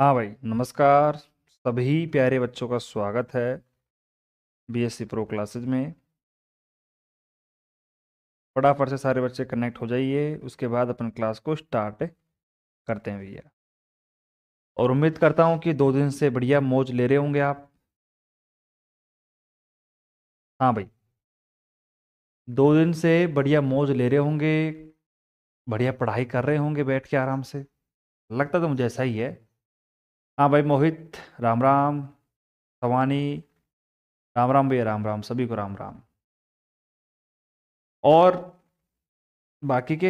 हाँ भाई नमस्कार सभी प्यारे बच्चों का स्वागत है बीएससी प्रो क्लासेज में फटाफट से सारे बच्चे कनेक्ट हो जाइए उसके बाद अपन क्लास को स्टार्ट करते हैं भैया और उम्मीद करता हूँ कि दो दिन से बढ़िया मौज ले रहे होंगे आप हाँ भाई दो दिन से बढ़िया मौज ले रहे होंगे बढ़िया पढ़ाई कर रहे होंगे बैठ के आराम से लगता तो मुझे ऐसा ही है हाँ भाई मोहित राम राम सवानी राम राम भैया राम राम सभी को राम राम और बाकी के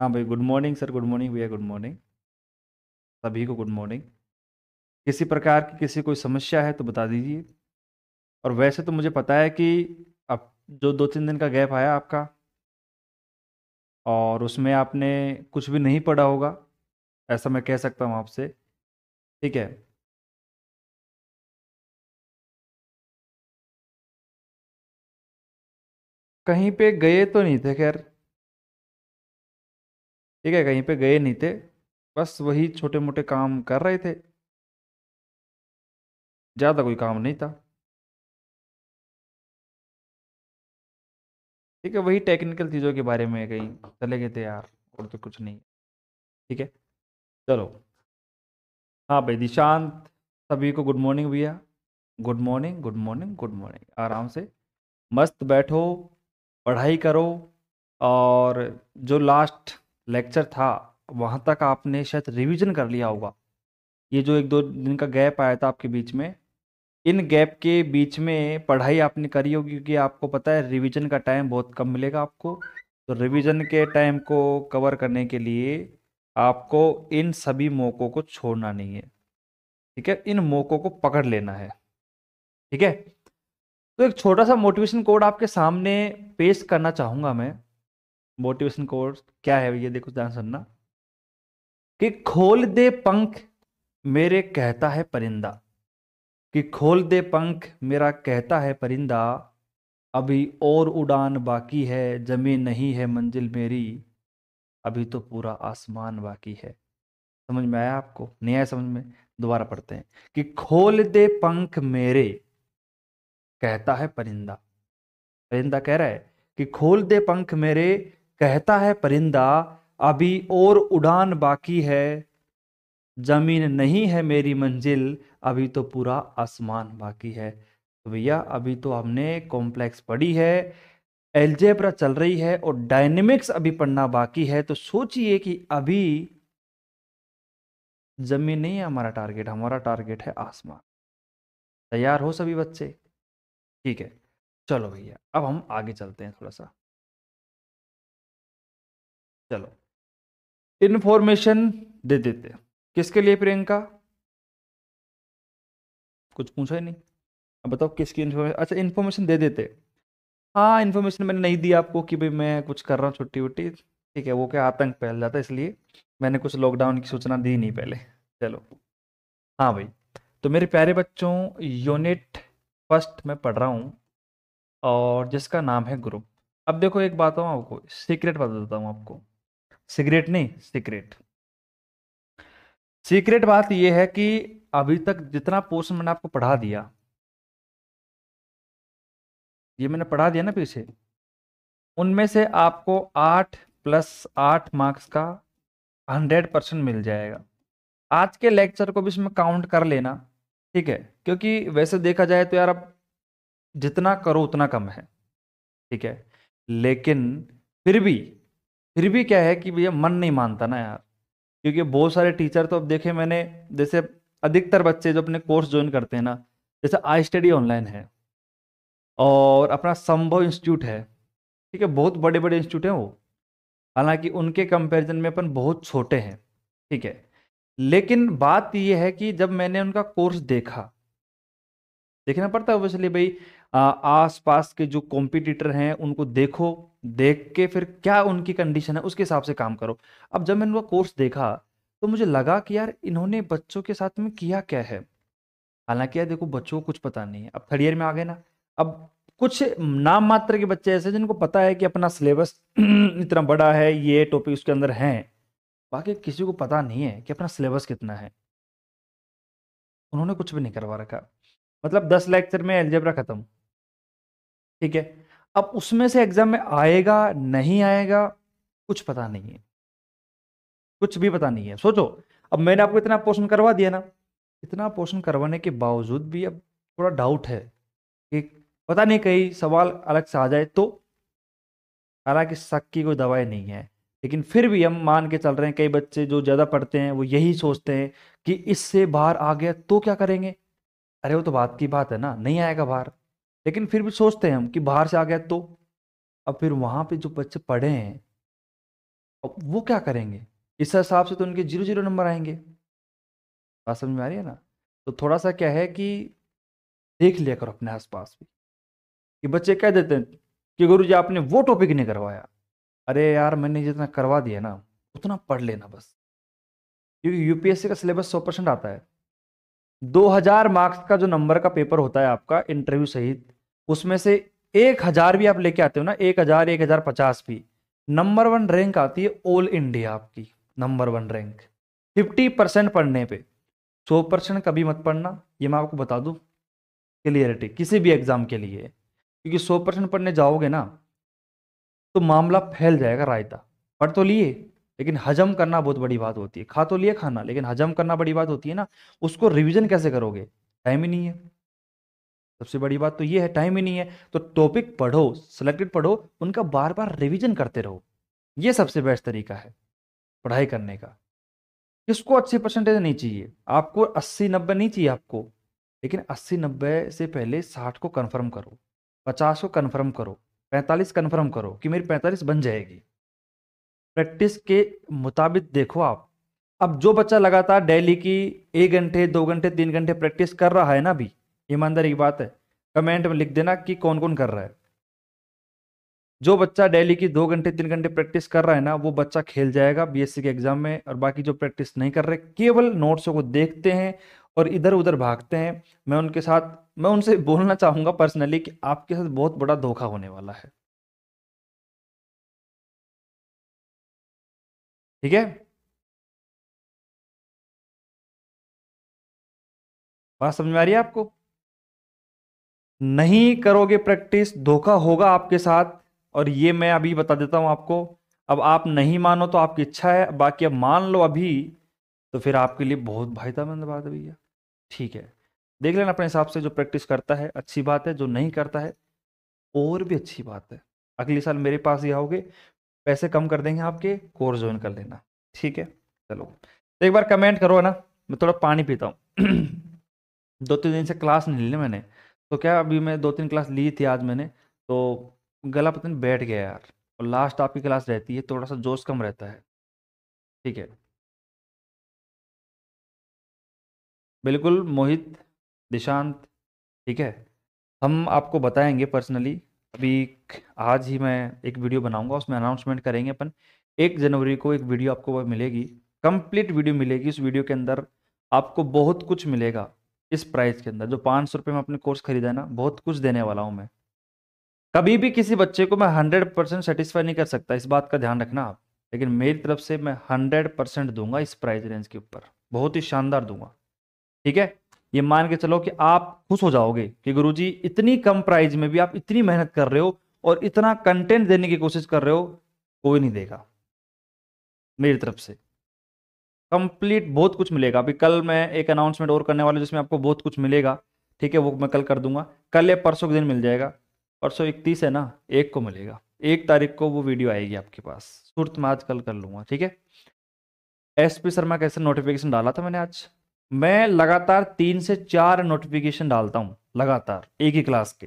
हाँ भाई good morning sir good morning भैया गुड मॉर्निंग सभी को गुड मॉर्निंग किसी प्रकार की किसी कोई समस्या है तो बता दीजिए और वैसे तो मुझे पता है कि अब जो दो तीन दिन का गैप आया आपका और उसमें आपने कुछ भी नहीं पढ़ा होगा ऐसा मैं कह सकता हूँ आपसे ठीक है कहीं पे गए तो नहीं थे खैर ठीक है कहीं पे गए नहीं थे बस वही छोटे मोटे काम कर रहे थे ज़्यादा कोई काम नहीं था ठीक है वही टेक्निकल चीज़ों के बारे में कहीं चले गए थे यार और तो कुछ नहीं ठीक है चलो हाँ भाई दिशांत सभी को गुड मॉर्निंग भैया good morning good morning good morning आराम से मस्त बैठो पढ़ाई करो और जो लास्ट लेक्चर था वहाँ तक आपने शायद रिवीजन कर लिया होगा ये जो एक दो दिन का गैप आया था आपके बीच में इन गैप के बीच में पढ़ाई आपने करी होगी क्योंकि आपको पता है रिवीजन का टाइम बहुत कम मिलेगा आपको तो रिवीजन के टाइम को कवर करने के लिए आपको इन सभी मौक़ों को छोड़ना नहीं है ठीक है इन मौक़ों को पकड़ लेना है ठीक है तो एक छोटा सा मोटिवेशन कोड आपके सामने पेश करना चाहूंगा मैं मोटिवेशन कोड क्या है ये देखो ध्यान सुनना कि खोल दे पंख मेरे कहता है परिंदा कि खोल दे पंख मेरा कहता है परिंदा अभी और उड़ान बाकी है जमी नहीं है मंजिल मेरी अभी तो पूरा आसमान बाकी है समझ में आया आपको नहीं आया समझ में दोबारा पढ़ते हैं कि खोल दे पंख मेरे कहता है परिंदा परिंदा कह रहा है कि खोल दे पंख मेरे कहता है परिंदा अभी और उड़ान बाकी है जमीन नहीं है मेरी मंजिल अभी तो पूरा आसमान बाकी है तो भैया अभी तो हमने कॉम्प्लेक्स पढ़ी है एल्जेब्रा चल रही है और डायनेमिक्स अभी पढ़ना बाकी है तो सोचिए कि अभी जमीन नहीं है हमारा टारगेट हमारा टारगेट है आसमान तैयार हो सभी बच्चे ठीक है चलो भैया अब हम आगे चलते हैं थोड़ा सा चलो इन्फॉर्मेशन दे देते किसके लिए प्रियंका कुछ पूछा ही नहीं अब बताओ किसकी इन्फॉर्मेशन अच्छा इन्फॉर्मेशन दे देते हाँ इन्फॉर्मेशन मैंने नहीं दी आपको कि भाई मैं कुछ कर रहा हूँ छुट्टी वुट्टी ठीक है वो क्या आतंक फैल जाता है इसलिए मैंने कुछ लॉकडाउन की सूचना दी नहीं पहले चलो हाँ भाई तो मेरे प्यारे बच्चों यूनिट फर्स्ट में पढ़ रहा हूँ और जिसका नाम है ग्रुप अब देखो एक बात हूँ आपको सीक्रेट बता देता हूँ आपको सिगरेट नहीं सीक्रेट सीक्रेट बात यह है कि अभी तक जितना पोर्शन मैंने आपको पढ़ा दिया ये मैंने पढ़ा दिया ना पीछे उनमें से आपको आठ प्लस आठ मार्क्स का हंड्रेड परसेंट मिल जाएगा आज के लेक्चर को भी इसमें काउंट कर लेना ठीक है क्योंकि वैसे देखा जाए तो यार अब जितना करो उतना कम है ठीक है लेकिन फिर भी फिर भी क्या है कि भैया मन नहीं मानता ना यार क्योंकि बहुत सारे टीचर तो अब देखे मैंने जैसे अधिकतर बच्चे जो अपने कोर्स ज्वाइन करते हैं ना जैसे आई स्टडी ऑनलाइन है और अपना संभव इंस्टीट्यूट है ठीक है बहुत बड़े बड़े इंस्टीट्यूट हैं वो हालांकि उनके कंपैरिजन में अपन बहुत छोटे हैं ठीक है लेकिन बात यह है कि जब मैंने उनका कोर्स देखा देखना पड़ता है ओबियसली भाई आस पास के जो कॉम्पिटिटर हैं उनको देखो देख के फिर क्या उनकी कंडीशन है उसके हिसाब से काम करो अब जब मैंने उनका कोर्स देखा तो मुझे लगा कि यार इन्होंने बच्चों के साथ में किया क्या है हालांकि यार देखो बच्चों को कुछ पता नहीं है अब थर्ड ईयर में आ गए ना अब कुछ नाम मात्र के बच्चे ऐसे जिनको पता है कि अपना सिलेबस इतना बड़ा है ये टॉपिक उसके अंदर हैं बाकी किसी को पता नहीं है कि अपना सिलेबस कितना है उन्होंने कुछ भी नहीं करवा रखा मतलब दस लेक्चर में एलजेब्रा खत्म ठीक है अब उसमें से एग्जाम में आएगा नहीं आएगा कुछ पता नहीं है कुछ भी पता नहीं है सोचो अब मैंने आपको इतना पोषण करवा दिया ना इतना पोषण करवाने के बावजूद भी अब थोड़ा डाउट है कि पता नहीं कहीं सवाल अलग से आ जाए तो हालांकि शक की कोई दवाई नहीं है लेकिन फिर भी हम मान के चल रहे हैं कई बच्चे जो ज़्यादा पढ़ते हैं वो यही सोचते हैं कि इससे बाहर आ गया तो क्या करेंगे अरे वो तो बात की बात है ना नहीं आएगा बाहर लेकिन फिर भी सोचते हैं हम कि बाहर से आ गया तो अब फिर वहाँ पे जो बच्चे पढ़े हैं अब वो क्या करेंगे इस हिसाब से तो उनके जीरो जीरो नंबर आएंगे बात समझ में आ रही है ना तो थोड़ा सा क्या है कि देख लिया करो अपने आसपास भी कि बच्चे कह देते हैं कि गुरु जी आपने वो टॉपिक नहीं करवाया अरे यार मैंने जितना करवा दिया ना उतना पढ़ लेना बस क्योंकि यूपीएससी का सिलेबस सौ परसेंट आता है 2000 मार्क्स का जो नंबर का पेपर होता है आपका इंटरव्यू सहित उसमें से एक हजार भी आप लेके आते हो ना एक हजार एक हजार पचास भी नंबर वन रैंक आती है ऑल इंडिया आपकी number one rank fifty percent पढ़ने पे सौ परसेंट कभी मत पढ़ना ये मैं आपको बता दूं क्लियरिटी किसी भी एग्जाम के लिए क्योंकि सौ परसेंट पढ़ने जाओगे ना तो मामला फैल जाएगा रायता पढ़ तो लिए लेकिन हजम करना बहुत बड़ी बात होती है खा तो लिए खाना लेकिन हजम करना बड़ी बात होती है ना उसको रिविजन कैसे करोगे टाइम ही नहीं है सबसे बड़ी बात तो ये है टाइम ही नहीं है तो टॉपिक पढ़ो सिलेक्टेड पढ़ो उनका बार बार रिविजन करते रहो ये सबसे बेस्ट तरीका है पढ़ाई करने का किसको अच्छी परसेंटेज नहीं चाहिए आपको अस्सी नब्बे नहीं चाहिए आपको लेकिन अस्सी नब्बे से पहले साठ को कन्फर्म करो पचास को कन्फर्म करो पैंतालीस कन्फर्म करो कि मेरी पैंतालीस बन जाएगी प्रैक्टिस के मुताबिक देखो आप अब जो बच्चा लगातार डेली की एक घंटे दो घंटे तीन घंटे प्रैक्टिस कर रहा है ना अभी ईमानदारी की बात है कमेंट में लिख देना कि कौन कौन कर रहा है जो बच्चा डेली की दो घंटे तीन घंटे प्रैक्टिस कर रहा है ना वो बच्चा खेल जाएगा बीएससी के एग्जाम में और बाकी जो प्रैक्टिस नहीं कर रहे केवल नोट्सों को देखते हैं और इधर उधर भागते हैं मैं उनके साथ मैं उनसे बोलना चाहूंगा पर्सनली कि आपके साथ बहुत बड़ा धोखा होने वाला है ठीक है बात समझ में आ रही है आपको नहीं करोगे प्रैक्टिस धोखा होगा आपके साथ और ये मैं अभी बता देता हूं आपको अब आप नहीं मानो तो आपकी इच्छा है बाकी अब मान लो अभी तो फिर आपके लिए बहुत भाई बात भैया ठीक है देख लेना अपने हिसाब से जो प्रैक्टिस करता है अच्छी बात है जो नहीं करता है और भी अच्छी बात है अगले साल मेरे पास ही आओगे पैसे कम कर देंगे आपके कोर्स ज्वाइन कर लेना ठीक है चलो एक बार कमेंट करो है ना मैं थोड़ा पानी पीता हूँ दो तीन दिन से क्लास नहीं ली मैंने तो क्या अभी मैं दो तीन क्लास ली थी आज मैंने तो गला पता नहीं बैठ गया यार और लास्ट आपकी क्लास रहती है थोड़ा सा जोश कम रहता है ठीक है बिल्कुल मोहित दिशांत ठीक है हम आपको बताएंगे पर्सनली अभी आज ही मैं एक वीडियो बनाऊंगा उसमें अनाउंसमेंट करेंगे अपन एक जनवरी को एक वीडियो आपको वह मिलेगी कंप्लीट वीडियो मिलेगी उस वीडियो के अंदर आपको बहुत कुछ मिलेगा इस प्राइस के अंदर जो पाँच सौ रुपये में अपने कोर्स खरीदा है ना बहुत कुछ देने वाला हूँ मैं कभी भी किसी बच्चे को मैं हंड्रेड परसेंट सेटिस्फाई नहीं कर सकता इस बात का ध्यान रखना आप लेकिन मेरी तरफ से मैं हंड्रेड परसेंट दूंगा इस प्राइस रेंज के ऊपर बहुत ही शानदार दूंगा ठीक है ये मान के चलो कि आप खुश हो जाओगे कि गुरुजी इतनी कम प्राइस में भी आप इतनी मेहनत कर रहे हो और इतना कंटेंट देने की कोशिश कर रहे हो कोई नहीं देगा मेरी तरफ से कंप्लीट बहुत कुछ मिलेगा अभी कल मैं एक अनाउंसमेंट और करने वाला जिसमें आपको बहुत कुछ मिलेगा ठीक है वो मैं कल कर दूंगा कल या परसों के दिन मिल जाएगा परसों इकतीस है ना एक को मिलेगा एक तारीख को वो वीडियो आएगी आपके पास सूर्त में आज कल कर लूंगा ठीक है एस पी शर्मा कैसे नोटिफिकेशन डाला था मैंने आज मैं लगातार तीन से चार नोटिफिकेशन डालता हूँ लगातार एक ही क्लास के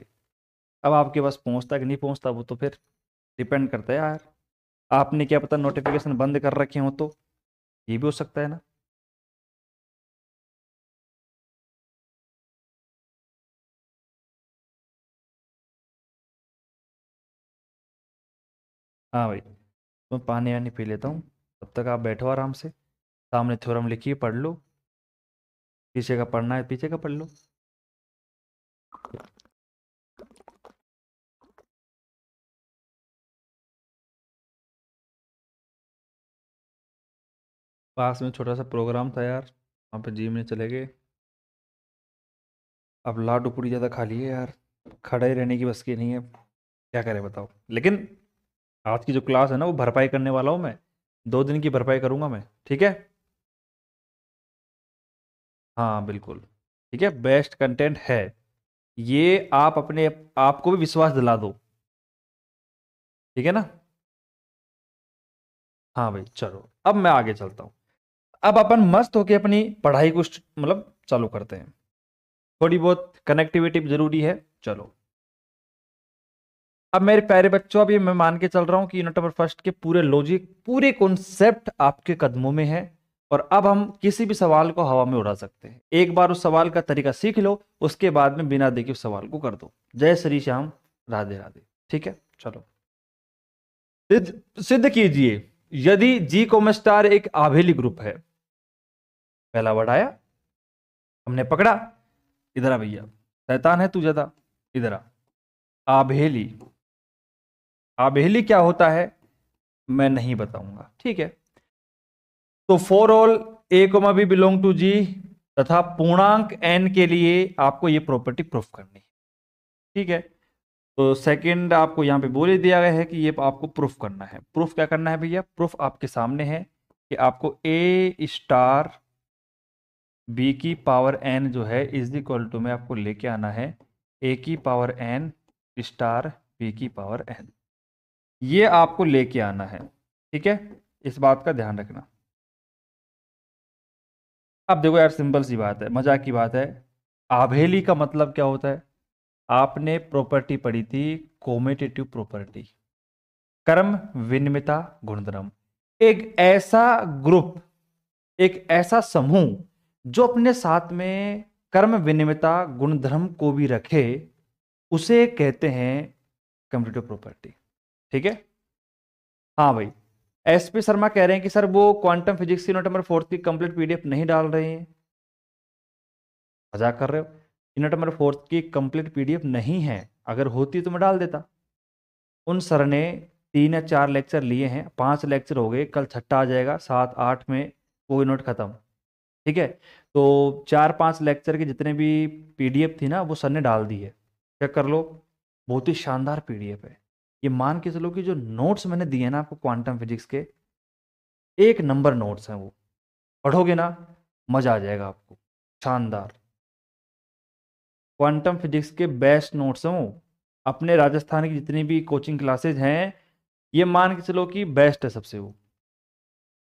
अब आपके पास पहुँचता कि नहीं पहुँचता वो तो फिर डिपेंड करता है यार आपने क्या पता नोटिफिकेशन बंद कर रखे हों तो ये भी हो सकता है ना हाँ भाई मैं तो पानी वानी पी लेता हूँ तब तक आप बैठो आराम से सामने थ्योरम लिखिए पढ़ लो पीछे का पढ़ना है पीछे का पढ़ लो पास में छोटा सा प्रोग्राम था यार वहाँ पे जिम में चले गए अब लाडू पूरी ज़्यादा खा लिए यार खड़े ही रहने की बस की नहीं है क्या करें बताओ लेकिन आज की जो क्लास है ना वो भरपाई करने वाला हूँ मैं दो दिन की भरपाई करूँगा मैं ठीक है हाँ बिल्कुल ठीक है बेस्ट कंटेंट है ये आप अपने आपको भी विश्वास दिला दो ठीक है ना हाँ भाई चलो अब मैं आगे चलता हूँ अब अपन मस्त होके अपनी पढ़ाई को मतलब चालू करते हैं थोड़ी बहुत कनेक्टिविटी जरूरी है चलो अब मेरे प्यारे बच्चों अभी मैं मान के चल रहा हूँ कि यूनिट नंबर फर्स्ट के पूरे लॉजिक पूरे कॉन्सेप्ट आपके कदमों में है और अब हम किसी भी सवाल को हवा में उड़ा सकते हैं एक बार उस सवाल का तरीका सीख लो उसके बाद में बिना देखे उस सवाल को कर दो जय श्री श्याम राधे राधे ठीक है चलो सिद्ध सिद्ध कीजिए यदि जी कोमस्टार एक आभेली ग्रुप है पहला वर्ड आया हमने पकड़ा इधर आ भैया शैतान है तू ज्यादा इधर आ आभेली आभेली क्या होता है मैं नहीं बताऊंगा ठीक है तो for all A comma B belong to G तथा पूर्णांक एन के लिए आपको ये प्रॉपर्टी प्रूफ करनी है ठीक है तो सेकंड आपको यहाँ पे बोल दिया गया है कि ये आपको प्रूफ करना है प्रूफ क्या करना है भैया प्रूफ आपके सामने है कि आपको ए स्टार बी की पावर एन जो है इस इक्वल टू में आपको लेके आना है ए की पावर एन स्टार बी की पावर एन ये आपको लेके आना है ठीक है इस बात का ध्यान रखना अब देखो यार सिंपल सी बात है मजाक की बात है आभेली का मतलब क्या होता है आपने प्रॉपर्टी पढ़ी थी कोमेटेटिव प्रॉपर्टी कर्म विनिमिता गुणधर्म एक ऐसा ग्रुप एक ऐसा समूह जो अपने साथ में कर्म विनिमिता गुणधर्म को भी रखे उसे कहते हैं कम्पिटेटिव प्रॉपर्टी ठीक है हाँ भाई एस पी शर्मा कह रहे हैं कि सर वो क्वांटम फिजिक्स की नोट नंबर फोर्थ की कंप्लीट पीडीएफ नहीं डाल रहे हैं मजाक कर रहे हो नोट नंबर फोर्थ की कंप्लीट पीडीएफ नहीं है अगर होती तो मैं डाल देता उन सर ने तीन या चार लेक्चर लिए हैं पांच लेक्चर हो गए कल छठा आ जाएगा सात आठ में वो नोट खत्म ठीक है तो चार पांच लेक्चर के जितने भी पीडीएफ थी ना वो सर ने डाल दी है चेक कर लो बहुत ही शानदार पीडीएफ है ये मान के चलो कि जो नोट्स मैंने दिए ना आपको क्वांटम फिजिक्स के एक नंबर नोट्स हैं वो पढ़ोगे ना मज़ा आ जाएगा आपको शानदार क्वांटम फिजिक्स के बेस्ट नोट्स हैं वो अपने राजस्थान की जितनी भी कोचिंग क्लासेज हैं ये मान के चलो कि बेस्ट है सबसे वो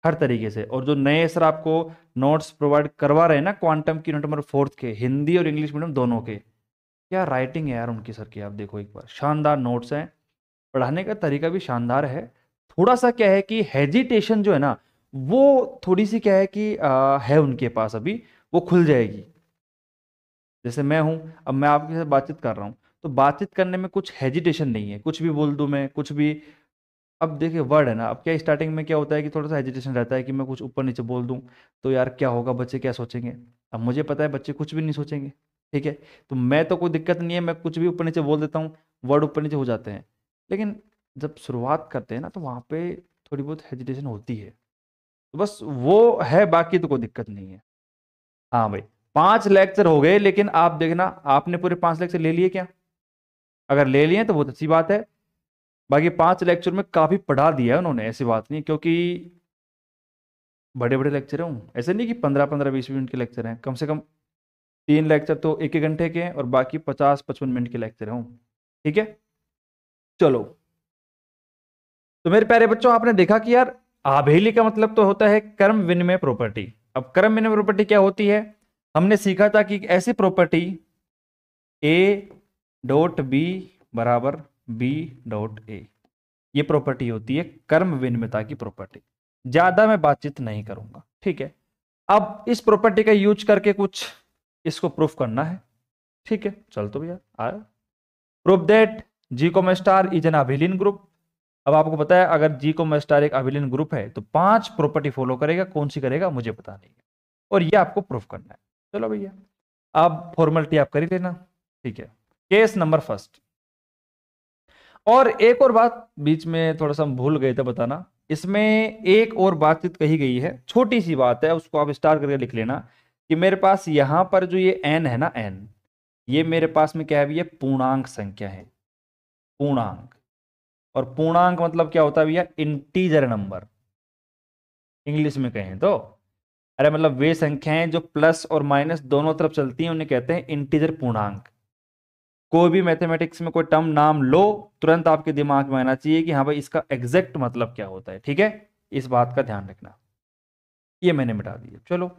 हर तरीके से और जो नए सर आपको नोट्स प्रोवाइड करवा रहे हैं ना क्वांटम की नोट नंबर फोर्थ के हिंदी और इंग्लिश मीडियम दोनों के क्या राइटिंग है यार उनकी सर की आप देखो एक बार शानदार नोट्स हैं पढ़ाने का तरीका भी शानदार है थोड़ा सा क्या है कि हेजिटेशन जो है ना वो थोड़ी सी क्या है कि आ, है उनके पास अभी वो खुल जाएगी जैसे मैं हूँ अब मैं आपके साथ बातचीत कर रहा हूँ तो बातचीत करने में कुछ हेजिटेशन नहीं है कुछ भी बोल दूँ मैं कुछ भी अब देखिए वर्ड है ना अब क्या स्टार्टिंग में क्या होता है कि थोड़ा सा हेजिटेशन रहता है कि मैं कुछ ऊपर नीचे बोल दूँ तो यार क्या होगा बच्चे क्या सोचेंगे अब मुझे पता है बच्चे कुछ भी नहीं सोचेंगे ठीक है तो मैं तो कोई दिक्कत नहीं है मैं कुछ भी ऊपर नीचे बोल देता हूँ वर्ड ऊपर नीचे हो जाते हैं लेकिन जब शुरुआत करते हैं ना तो वहाँ पे थोड़ी बहुत हेजिटेशन होती है तो बस वो है बाकी तो कोई दिक्कत नहीं है हाँ भाई पांच लेक्चर हो गए लेकिन आप देखना आपने पूरे पांच लेक्चर ले लिए क्या अगर ले लिए तो बहुत अच्छी बात है बाकी पांच लेक्चर में काफ़ी पढ़ा दिया है उन्होंने ऐसी बात नहीं क्योंकि बड़े बड़े लेक्चर हूँ ऐसे नहीं कि पंद्रह पंद्रह बीस मिनट के लेक्चर हैं कम से कम तीन लेक्चर तो एक एक घंटे के हैं और बाकी पचास पचपन मिनट के लेक्चर हों ठीक है चलो तो मेरे प्यारे बच्चों आपने देखा कि यार आभेली का मतलब तो होता है कर्म विनिमय प्रॉपर्टी अब कर्म विनिमय प्रॉपर्टी क्या होती है हमने सीखा था कि ऐसी प्रॉपर्टी ए डॉट बी बराबर बी डॉट ए ये प्रॉपर्टी होती है कर्म विनिमयता की प्रॉपर्टी ज्यादा मैं बातचीत नहीं करूंगा ठीक है अब इस प्रॉपर्टी का यूज करके कुछ इसको प्रूफ करना है ठीक है चल तो भैया आया proof that G star is an abelian group अब आपको पता है अगर जी स्टार एक अभिलीन ग्रुप है तो पांच प्रॉपर्टी फॉलो करेगा कौन सी करेगा मुझे पता नहीं है और ये आपको प्रूफ करना है चलो भैया आप फॉर्मेलिटी आप कर ही लेना ठीक है केस नंबर फर्स्ट और एक और बात बीच में थोड़ा सा हम भूल गए थे बताना इसमें एक और बातचीत कही गई है छोटी सी बात है उसको आप स्टार करके लिख लेना कि मेरे पास यहां पर जो ये एन है ना एन ये मेरे पास में क्या है ये पूर्णांक संख्या है पूर्णांक और पूर्णांक मतलब क्या होता है भैया इंटीजर नंबर इंग्लिश में कहें तो अरे मतलब वे संख्याएं जो प्लस और माइनस दोनों तरफ चलती हैं उन्हें कहते हैं इंटीजर पूर्णांक कोई भी मैथमेटिक्स में कोई टर्म नाम लो तुरंत आपके दिमाग में आना चाहिए कि हाँ भाई इसका एग्जैक्ट मतलब क्या होता है ठीक है इस बात का ध्यान रखना ये मैंने मिटा दिया चलो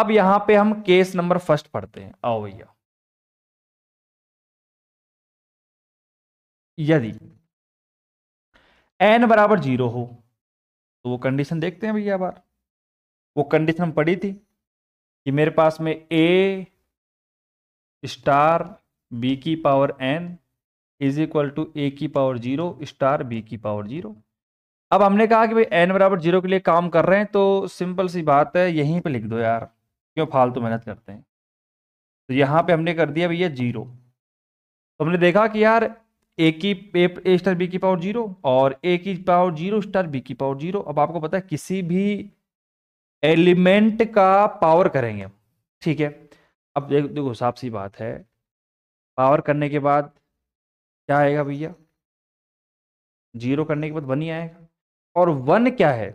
अब यहां पे हम केस नंबर फर्स्ट पढ़ते हैं आओ भैया यदि एन बराबर जीरो हो तो वो कंडीशन देखते हैं भैया बार वो कंडीशन हम पड़ी थी कि मेरे पास में ए स्टार बी की power n is equal to A की पावर जीरो स्टार बी की पावर जीरो अब हमने कहा कि भाई एन बराबर जीरो के लिए काम कर रहे हैं तो सिंपल सी बात है यहीं पे लिख दो यार क्यों फालतू तो मेहनत करते हैं तो यहाँ पे हमने कर दिया भैया जीरो तो हमने देखा कि यार ए की ए, ए स्टार बी की पावर जीरो और ए की पावर जीरो स्टार बी की पावर जीरो अब आपको पता है किसी भी एलिमेंट का पावर करेंगे ठीक है अब देख देखो साफ सी बात है पावर करने के बाद क्या आएगा भैया जीरो करने के बाद वन ही आएगा और वन क्या है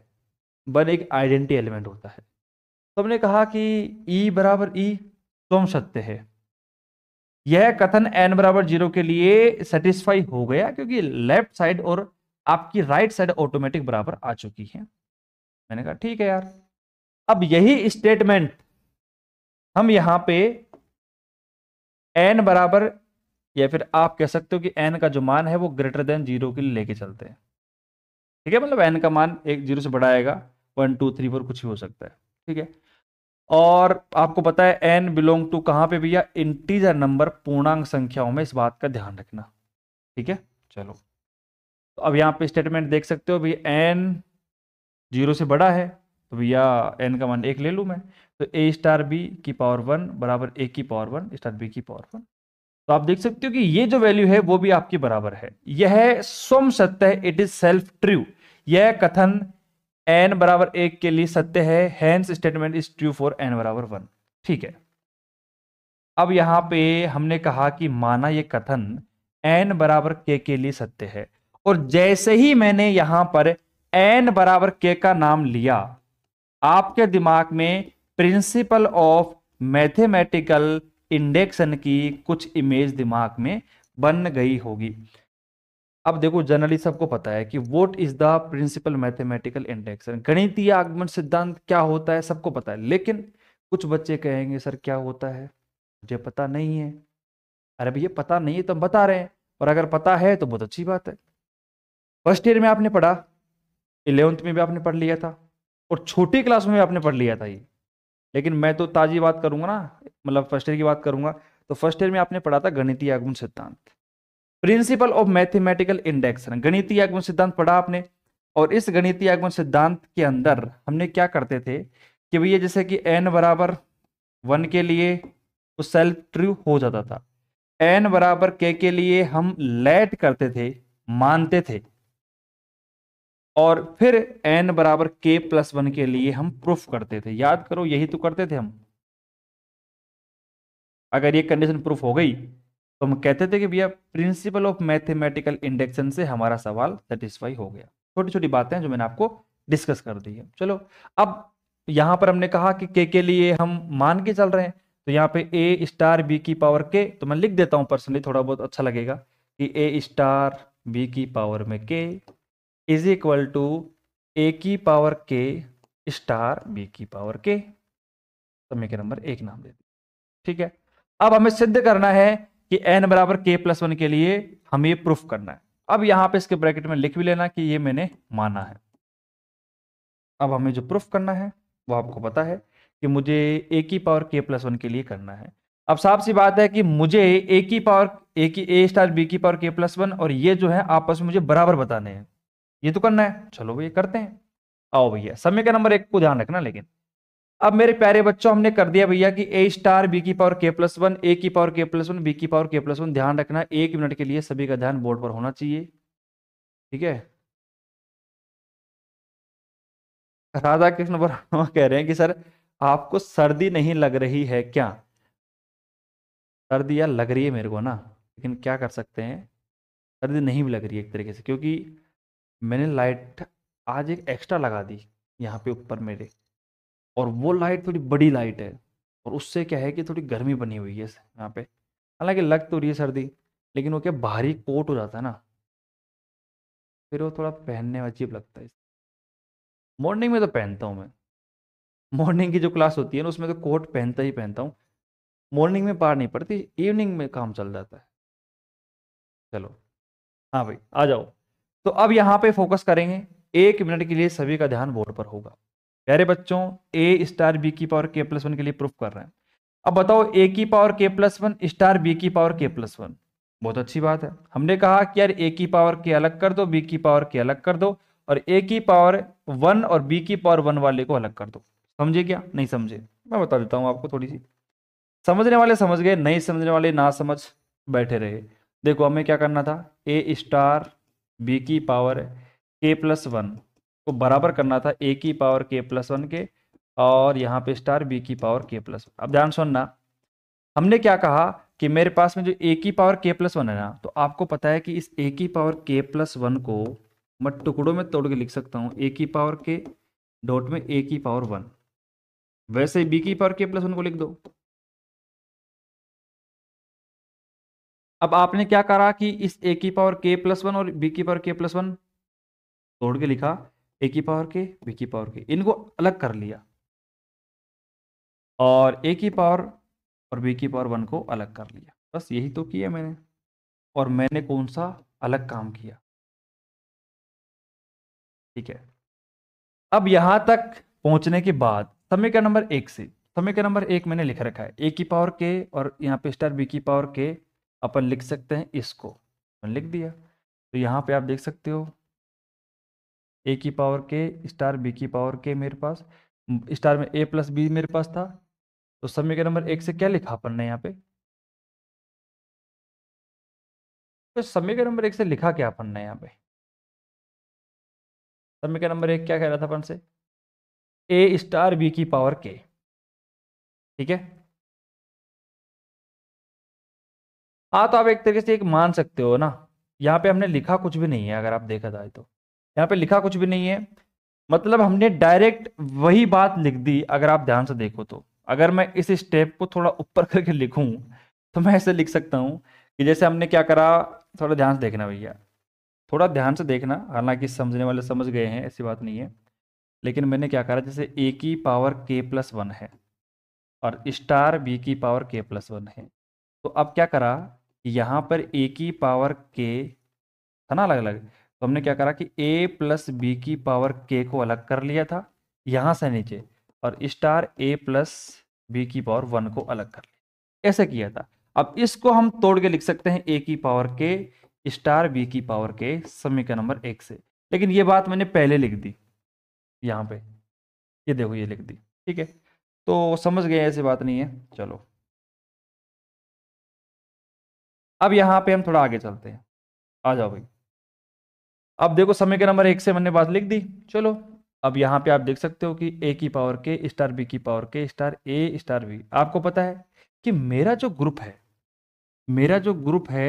वन एक आइडेंटिटी एलिमेंट होता है तो हमने कहा कि ई e बराबर ई हम सत्य है यह कथन एन बराबर जीरो के लिए सेटिस्फाई हो गया क्योंकि लेफ्ट साइड और आपकी राइट साइड ऑटोमेटिक बराबर आ चुकी है मैंने कहा ठीक है यार अब यही स्टेटमेंट हम यहां पे एन बराबर या फिर आप कह सकते हो कि एन का जो मान है वो ग्रेटर देन जीरो के लिए लेके चलते हैं ठीक है मतलब एन का मान एक जीरो से बढ़ाएगा वन टू थ्री फोर कुछ भी हो सकता है ठीक है और आपको पता है एन बिलोंग टू कहाँ पे भैया इंटीजर नंबर पूर्णांक संख्याओं में इस बात का ध्यान रखना ठीक है चलो तो अब यहाँ पे स्टेटमेंट देख सकते हो भैया एन जीरो से बड़ा है तो भैया एन का मान एक ले लूँ मैं तो ए स्टार बी की पावर वन बराबर ए की पावर वन स्टार बी की पावर वन तो आप देख सकते हो कि ये जो वैल्यू है वो भी आपके बराबर है यह स्वम सत्य इट इज सेल्फ ट्रू यह कथन एन बराबर एक के लिए सत्य है hence statement is true for n बराबर वन ठीक है अब यहां पे हमने कहा कि माना ये कथन एन बराबर के के लिए सत्य है और जैसे ही मैंने यहां पर एन बराबर के का नाम लिया आपके दिमाग में प्रिंसिपल ऑफ मैथमेटिकल इंडेक्शन की कुछ इमेज दिमाग में बन गई होगी अब देखो जनरली सबको पता है कि what is the principle mathematical index गणितीय आगमन सिद्धांत क्या होता है सबको पता है लेकिन कुछ बच्चे कहेंगे सर क्या होता है मुझे पता नहीं है अरे भैया पता नहीं है तो हम बता रहे हैं और अगर पता है तो बहुत अच्छी बात है फर्स्ट ईयर में आपने पढ़ा इलेवंथ में भी आपने पढ़ लिया था और छोटी क्लास में भी आपने पढ़ लिया था ये लेकिन मैं तो ताज़ी बात करूंगा ना मतलब फर्स्ट ईयर की बात करूंगा तो फर्स्ट ईयर में आपने पढ़ा था गणितीय आगमन सिद्धांत प्रिंसिपल ऑफ मैथमेटिकल इंडेक्सन गणितीय आगमन सिद्धांत पढ़ा आपने और इस गणितीय आगमन सिद्धांत के अंदर हमने क्या करते थे कि भैया जैसे कि एन बराबर वन के लिए वो सेल्फ ट्रू हो जाता था एन बराबर के के लिए हम लेट करते थे मानते थे और फिर एन बराबर के प्लस वन के लिए हम प्रूफ करते थे याद करो यही तो करते थे हम अगर ये कंडीशन प्रूफ हो गई तो हम कहते थे कि भैया प्रिंसिपल ऑफ मैथमेटिकल इंडक्शन से हमारा सवाल सेटिस्फाई हो गया छोटी छोटी बातें जो मैंने आपको डिस्कस कर दी है चलो अब यहां पर हमने कहा कि के के लिए हम मान के चल रहे हैं तो यहाँ पे ए स्टार बी की पावर के तो मैं लिख देता हूं पर्सनली थोड़ा बहुत अच्छा लगेगा कि ए स्टार बी की पावर में k is equal to A की पावर के स्टार बी की पावर के के नंबर एक नाम दे ठीक है अब हमें सिद्ध करना है कि एन बराबर के प्लस वन के लिए हमें ये प्रूफ करना है अब यहाँ पे इसके ब्रैकेट में लिख भी लेना कि ये मैंने माना है अब हमें जो प्रूफ करना है वो आपको पता है कि मुझे ए की पावर के प्लस वन के लिए करना है अब साफ सी बात है कि मुझे ए की पावर ए की ए स्टार बी की पावर के प्लस वन और ये जो है आपस में मुझे बराबर बताने हैं ये तो करना है चलो भैया करते हैं आओ भैया समय का नंबर एक को ध्यान रखना लेकिन अब मेरे प्यारे बच्चों हमने कर दिया भैया कि ए स्टार बी की power k plus one A की power k plus one B की पावर के प्लस वन ध्यान रखना एक मिनट के लिए सभी का ध्यान बोर्ड पर होना चाहिए ठीक है राधा कृष्ण वर्मा कह रहे हैं कि सर आपको सर्दी नहीं लग रही है क्या सर्दी यार लग रही है मेरे को ना लेकिन क्या कर सकते हैं सर्दी नहीं भी लग रही है एक तरीके से क्योंकि मैंने लाइट आज एक एक्स्ट्रा लगा दी यहाँ पे ऊपर मेरे और वो लाइट थोड़ी बड़ी लाइट है और उससे क्या है कि थोड़ी गर्मी बनी हुई है यहाँ पे हालांकि लग तो रही है सर्दी लेकिन वो क्या भारी कोट हो जाता है ना फिर वो थोड़ा पहनने में अजीब लगता है मॉर्निंग में तो पहनता हूँ मैं मॉर्निंग की जो क्लास होती है ना उसमें तो कोट पहनता ही पहनता हूँ मॉर्निंग में पार नहीं पड़ती इवनिंग में काम चल जाता है चलो हाँ भाई आ जाओ तो अब यहाँ पे फोकस करेंगे एक मिनट के लिए सभी का ध्यान बोर्ड पर होगा प्यारे बच्चों ए स्टार बी की पावर के प्लस वन के लिए प्रूफ कर रहे हैं अब बताओ ए की power k plus one star B की पावर के प्लस वन बहुत अच्छी बात है हमने कहा कि यार ए की पावर के अलग कर दो बी की पावर के अलग कर दो और ए की पावर वन और बी की पावर वन वाले को अलग कर दो समझे क्या नहीं समझे मैं बता देता हूँ आपको थोड़ी सी समझने वाले समझ गए नहीं समझने वाले ना समझ बैठे रहे देखो हमें क्या करना था ए स्टार बी की पावर के प्लस वन को बराबर करना था ए की पावर के प्लस वन के और यहाँ पे स्टार बी की पावर के प्लस वन अब ध्यान सुनना हमने क्या कहा कि मेरे पास में जो ए की पावर के प्लस वन है ना तो आपको पता है कि इस ए की पावर के प्लस वन को मैं टुकड़ों में तोड़ के लिख सकता हूँ ए की पावर के डॉट में ए की पावर वन वैसे बी की पावर के प्लस वन को लिख दो अब आपने क्या करा कि इस ए की पावर के प्लस वन और बी की पावर के प्लस वन तोड़ के लिखा ए की पावर के बी की पावर के इनको अलग कर लिया और ए की पावर और बी की पावर वन को अलग कर लिया बस यही तो किया मैंने और मैंने कौन सा अलग काम किया ठीक है अब यहां तक पहुंचने के बाद समीकरण नंबर एक से समीकरण नंबर एक मैंने लिख रखा है ए की पावर के और यहाँ पे स्टार बी की पावर के अपन लिख सकते हैं इसको लिख दिया तो यहाँ पे आप देख सकते हो ए की पावर के स्टार बी की पावर के मेरे पास स्टार में ए प्लस बी मेरे पास था तो समय के नंबर एक से क्या लिखा अपन ने यहाँ पे तो के नंबर एक से लिखा क्या अपन ने यहाँ पे समय के नंबर एक क्या कह रहा था अपन से ए स्टार बी की पावर के ठीक है हाँ तो आप एक तरीके से एक मान सकते हो ना यहाँ पे हमने लिखा कुछ भी नहीं है अगर आप देखा जाए तो यहाँ पे लिखा कुछ भी नहीं है मतलब हमने डायरेक्ट वही बात लिख दी अगर आप ध्यान से देखो तो अगर मैं इस स्टेप को थोड़ा ऊपर करके लिखूं तो मैं ऐसे लिख सकता हूं कि जैसे हमने क्या करा थोड़ा ध्यान से देखना भैया थोड़ा ध्यान से देखना हालांकि समझने वाले समझ गए हैं ऐसी बात नहीं है लेकिन मैंने क्या करा जैसे ए की पावर के प्लस वन है और स्टार बी की पावर के प्लस वन है तो अब क्या करा यहाँ पर ए की पावर के है ना अलग अलग तो हमने क्या करा कि ए प्लस बी की पावर के को अलग कर लिया था यहाँ से नीचे और स्टार ए प्लस बी की पावर वन को अलग कर लिया ऐसे किया था अब इसको हम तोड़ के लिख सकते हैं ए की पावर के स्टार बी की पावर के समीकरण नंबर एक से लेकिन ये बात मैंने पहले लिख दी यहाँ पे ये देखो ये लिख दी ठीक है तो समझ गए ऐसी बात नहीं है चलो अब यहाँ पे हम थोड़ा आगे चलते हैं आ जाओ भाई अब देखो समय के नंबर एक से मैंने बात लिख दी चलो अब यहाँ पे आप देख सकते हो कि ए की पावर के स्टार बी की power k star A star B आपको पता है कि मेरा जो ग्रुप है मेरा जो ग्रुप है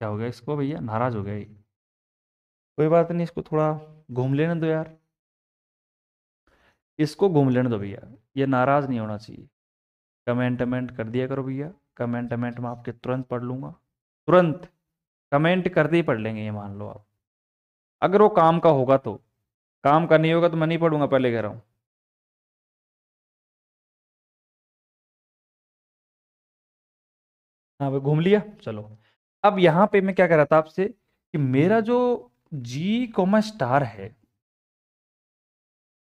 क्या हो गया इसको भैया नाराज हो गया कोई बात नहीं इसको थोड़ा घूम लेने दो यार इसको घूम लेने दो भैया ये नाराज नहीं होना चाहिए कमेंट कमेंट कर दिया करो भैया कमेंट कमेंट में आपके तुरंत पढ़ लूंगा तुरंत कमेंट करते ही पढ़ लेंगे ये मान लो आप अगर वो काम का होगा तो काम का नहीं होगा तो मैं नहीं पढ़ूंगा पहले कह रहा हूं हाँ भाई घूम लिया चलो अब यहां पे मैं क्या कह रहा था आपसे कि मेरा हम्म। जो जी कोमा स्टार है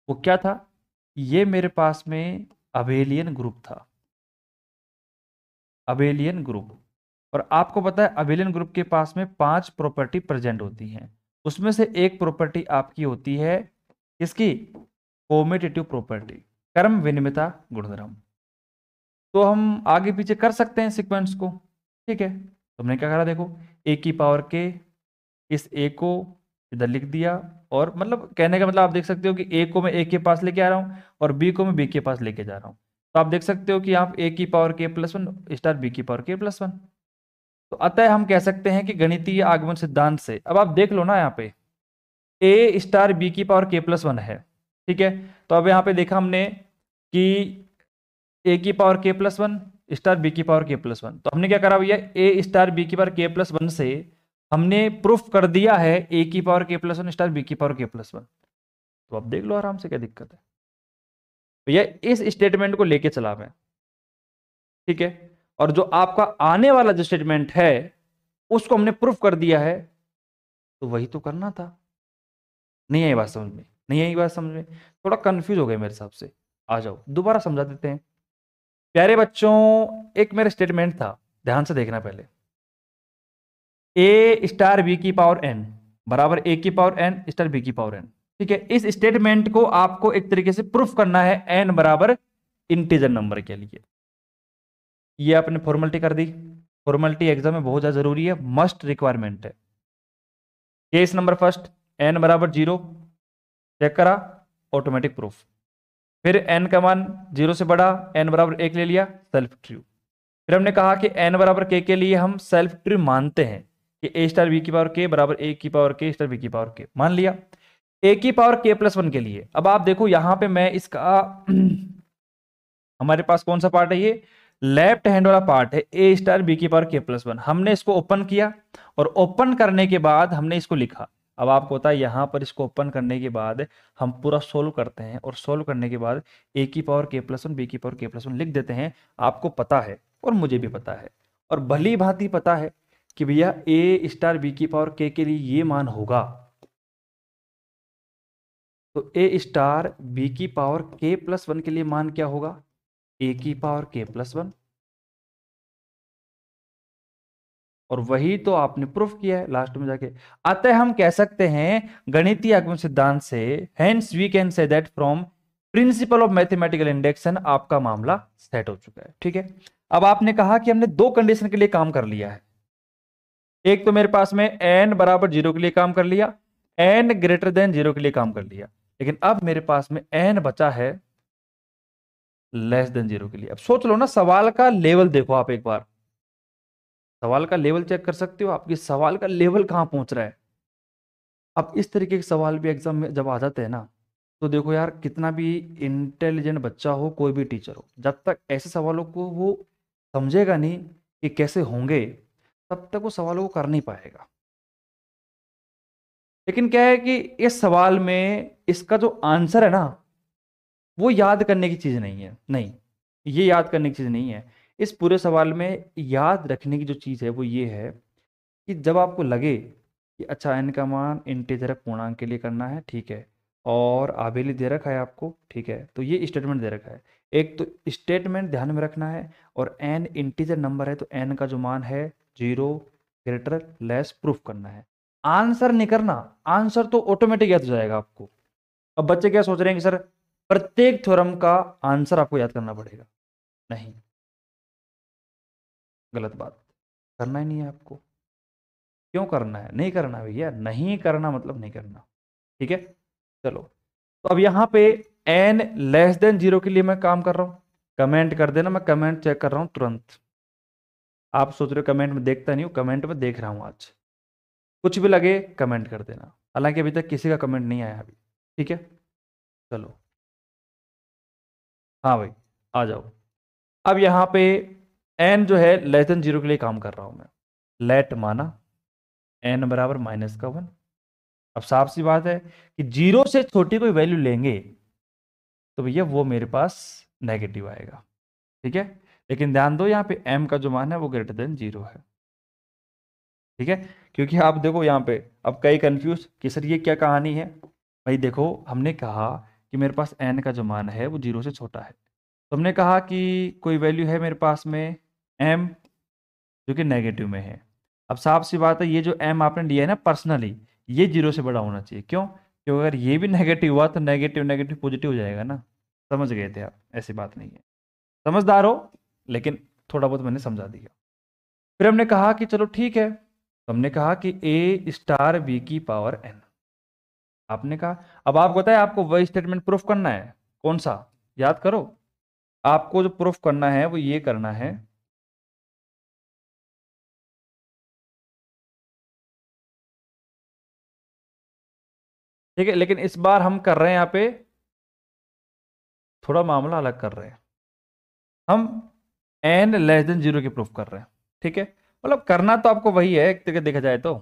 वो क्या था ये मेरे पास में अबेलियन ग्रुप था अबेलियन ग्रुप और आपको पता है अविलियन ग्रुप के पास में पांच प्रॉपर्टी प्रेजेंट होती हैं उसमें से एक प्रॉपर्टी आपकी होती है इसकी कोमेटेटिव प्रॉपर्टी कर्म विनिमिता गुणधर्म तो हम आगे पीछे कर सकते हैं सिक्वेंस को ठीक है तुमने क्या करा देखो ए की पावर के इस ए को इधर लिख दिया और मतलब कहने का मतलब आप देख सकते हो कि ए को मैं ए के पास लेके आ रहा हूँ और बी को मैं बी के पास लेके जा रहा हूँ तो आप देख सकते हो कि आप ए की power k plus one star B की पावर के प्लस वन तो अतः हम कह सकते हैं कि गणितीय आगमन सिद्धांत से अब आप देख लो ना यहाँ पे ए स्टार बी की पावर के प्लस वन है ठीक है तो अब यहाँ पे देखा हमने कि ए की power k plus one star B की पावर के प्लस वन तो हमने क्या करा भैया ए स्टार बी की पावर के प्लस वन से हमने प्रूफ कर दिया है ए की power k plus one star B की पावर के प्लस वन तो आप देख लो आराम से क्या दिक्कत है भैया इस स्टेटमेंट को लेके चला मैं ठीक है और जो आपका आने वाला जो स्टेटमेंट है उसको हमने प्रूफ कर दिया है तो वही तो करना था नहीं आई बात समझ में नहीं आई बात समझ में थोड़ा कंफ्यूज हो गए मेरे हिसाब से आ जाओ दोबारा समझा देते हैं प्यारे बच्चों एक मेरा स्टेटमेंट था ध्यान से देखना पहले ए स्टार बी की पावर एन बराबर ए की पावर एन स्टार बी की पावर एन ठीक है इस स्टेटमेंट को आपको एक तरीके से प्रूफ करना है एन बराबर इंटीजर नंबर के लिए ये आपने फॉर्मेलिटी कर दी फॉर्मेलिटी एग्जाम में बहुत ज़्यादा जरूरी है मस्ट रिक्वायरमेंट है केस नंबर फर्स्ट एन बराबर जीरो चेक करा ऑटोमेटिक प्रूफ फिर एन का मान जीरो से बड़ा एन बराबर एक ले लिया सेल्फ ट्रू फिर हमने कहा कि एन बराबर के के लिए हम सेल्फ ट्रू मानते हैं कि ए स्टार बी की पावर के बराबर ए की पावर के स्टार बी की पावर के मान लिया ए की पावर के प्लस वन के लिए अब आप देखो यहां पे मैं इसका हमारे पास कौन सा पार्ट है ये लेफ्ट हैंड वाला पार्ट है ए स्टार बी की पावर के प्लस वन हमने इसको ओपन किया और ओपन करने के बाद हमने इसको लिखा अब आपको पता है यहाँ पर इसको ओपन करने के बाद हम पूरा सोल्व करते हैं और सोल्व करने के बाद ए की power k plus one B की पावर के प्लस वन लिख देते हैं आपको पता है और मुझे भी पता है और भली भांति पता है कि भैया ए स्टार बी की पावर के के लिए ये मान होगा तो ए स्टार बी की पावर के प्लस वन के लिए मान क्या होगा ए की पावर के प्लस वन और वही तो आपने प्रूफ किया है लास्ट में जाके अतः हम कह सकते हैं गणितीय आगम सिद्धांत से hence we can say that from principle of mathematical induction आपका मामला सेट हो चुका है ठीक है अब आपने कहा कि हमने दो कंडीशन के लिए काम कर लिया है एक तो मेरे पास में एन बराबर जीरो के लिए काम कर लिया एन ग्रेटर देन जीरो के लिए काम कर लिया लेकिन अब मेरे पास में एन बचा है लेस देन जीरो के लिए अब सोच लो ना सवाल का लेवल देखो आप एक बार सवाल का लेवल चेक कर सकते हो आपके सवाल का लेवल कहाँ पहुंच रहा है अब इस तरीके के सवाल भी एग्जाम में जब आ जाते हैं ना तो देखो यार कितना भी इंटेलिजेंट बच्चा हो कोई भी टीचर हो जब तक ऐसे सवालों को वो समझेगा नहीं कि कैसे होंगे तब तक वो सवालों को कर नहीं पाएगा लेकिन क्या है कि इस सवाल में इसका जो आंसर है ना वो याद करने की चीज़ नहीं है नहीं ये याद करने की चीज़ नहीं है इस पूरे सवाल में याद रखने की जो चीज़ है वो ये है कि जब आपको लगे कि अच्छा एन का मान इंटीजरक पूर्णांक के लिए करना है ठीक है और आबेली दे रखा है आपको ठीक है तो ये स्टेटमेंट दे रखा है एक तो स्टेटमेंट ध्यान में रखना है और एन इंटीजर नंबर है तो एन का जो मान है जीरो ग्रेटर लेस प्रूफ करना है आंसर नहीं करना आंसर तो ऑटोमेटिक याद हो जाएगा आपको अब बच्चे क्या सोच रहे हैं कि सर प्रत्येक थ्योरम का आंसर आपको याद करना पड़ेगा नहीं गलत बात करना ही नहीं है आपको क्यों करना है नहीं करना भैया नहीं करना मतलब नहीं करना ठीक है चलो तो अब यहाँ पे एन लेस देन जीरो के लिए मैं काम कर रहा हूँ कमेंट कर देना मैं कमेंट चेक कर रहा हूँ तुरंत आप सोच रहे हो कमेंट में देखता नहीं हूँ कमेंट में देख रहा हूँ आज कुछ भी लगे कमेंट कर देना हालांकि अभी तक किसी का कमेंट नहीं आया अभी ठीक है चलो हाँ भाई आ जाओ अब यहाँ पे एन जो है लेस देन जीरो के लिए काम कर रहा हूँ मैं लेट माना एन बराबर माइनस का वन अब साफ सी बात है कि जीरो से छोटी कोई वैल्यू लेंगे तो भैया वो मेरे पास नेगेटिव आएगा ठीक है लेकिन ध्यान दो यहाँ पे एम का जो मान है वो ग्रेटर देन जीरो है ठीक है क्योंकि आप देखो यहाँ पे अब कई कंफ्यूज कि सर ये क्या कहानी है भाई देखो हमने कहा कि मेरे पास एन का जो मान है वो जीरो से छोटा है तो हमने कहा कि कोई वैल्यू है मेरे पास में एम जो कि नेगेटिव में है अब साफ सी बात है ये जो एम आपने लिया है ना पर्सनली ये जीरो से बड़ा होना चाहिए क्यों क्योंकि अगर ये भी नेगेटिव हुआ तो नेगेटिव नेगेटिव पॉजिटिव हो जाएगा ना समझ गए थे आप ऐसी बात नहीं है समझदार हो लेकिन थोड़ा बहुत मैंने समझा दिया फिर हमने कहा कि चलो ठीक है हमने कहा कि ए स्टार बी की पावर एन आपने कहा अब आपको बताए आपको वही स्टेटमेंट प्रूफ करना है कौन सा याद करो आपको जो प्रूफ करना है वो ये करना है ठीक है लेकिन इस बार हम कर रहे हैं यहां पे थोड़ा मामला अलग कर रहे हैं हम एन लेस देन जीरो की प्रूफ कर रहे हैं ठीक है मतलब करना तो आपको वही है एक तरीके देखा जाए तो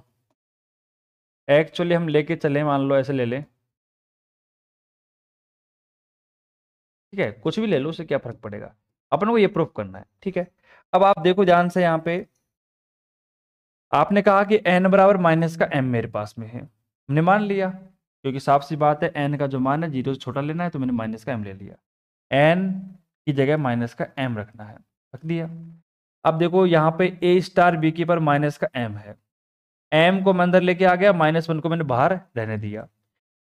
एक्चुअली हम लेके चले मान लो ऐसे ले लें ठीक है कुछ भी ले लो उससे क्या फर्क पड़ेगा अपन को ये प्रूफ करना है ठीक है अब आप देखो ध्यान से यहाँ पे आपने कहा कि एन बराबर माइनस का एम मेरे पास में है हमने मान लिया क्योंकि साफ सी बात है एन का जो मान है जीरो से छोटा लेना है तो मैंने माइनस का एम ले लिया एन की जगह माइनस का एम रखना है रख दिया अब देखो यहाँ पे ए स्टार बी के पर माइनस का एम है एम को मैं अंदर लेके आ गया माइनस वन को मैंने बाहर रहने दिया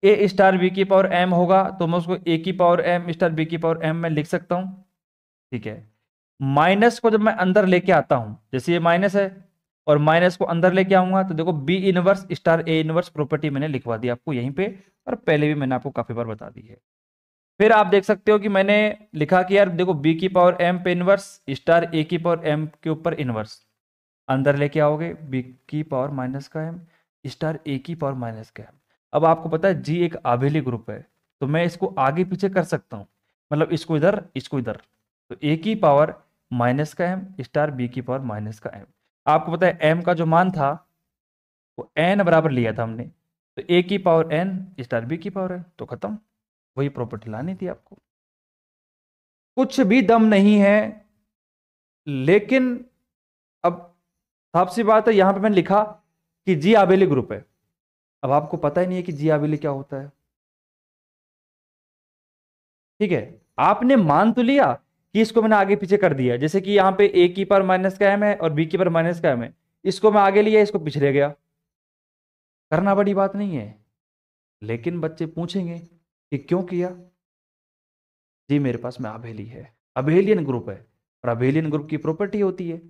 ए स्टार बी की पावर एम होगा तो मैं उसको ए की पावर एम स्टार बी की पावर एम में लिख सकता हूँ ठीक है माइनस को जब मैं अंदर लेके आता हूँ जैसे ये माइनस है और माइनस को अंदर लेके आऊंगा तो देखो B inverse star A inverse property मैंने लिखवा दी आपको यहीं पे और पहले भी मैंने आपको काफी बार बता दी है फिर आप देख सकते हो कि मैंने लिखा कि यार देखो बी की पावर एम पे इनवर्स स्टार ए की पावर एम के ऊपर इनवर्स अंदर लेके आओगे बी की पावर माइनस का एम स्टार ए की पावर माइनस का एम अब आपको पता है जी एक आवेली ग्रुप है तो मैं इसको आगे पीछे कर सकता हूँ मतलब इसको इधर इसको इधर तो ए की पावर माइनस का एम स्टार बी की पावर माइनस का एम आपको पता है एम का जो मान था वो एन बराबर लिया था हमने तो ए की पावर एन स्टार बी की पावर एन तो खत्म वही प्रॉपर्टी लानी थी आपको कुछ भी दम नहीं है लेकिन अब तो आपसी बात है यहां पे मैंने लिखा कि जी आबेली ग्रुप है अब आपको पता ही नहीं है कि जी आबेली क्या होता है ठीक है आपने मान तो लिया कि इसको मैंने आगे पीछे कर दिया जैसे कि यहां पे ए की पर माइनस का एम है और बी की पर माइनस का एम है इसको मैं आगे लिया इसको पिछले गया करना बड़ी बात नहीं है लेकिन बच्चे पूछेंगे कि क्यों किया जी मेरे पास में अबेली है अबेलियन ग्रुप है और अबेलियन ग्रुप की प्रॉपर्टी होती है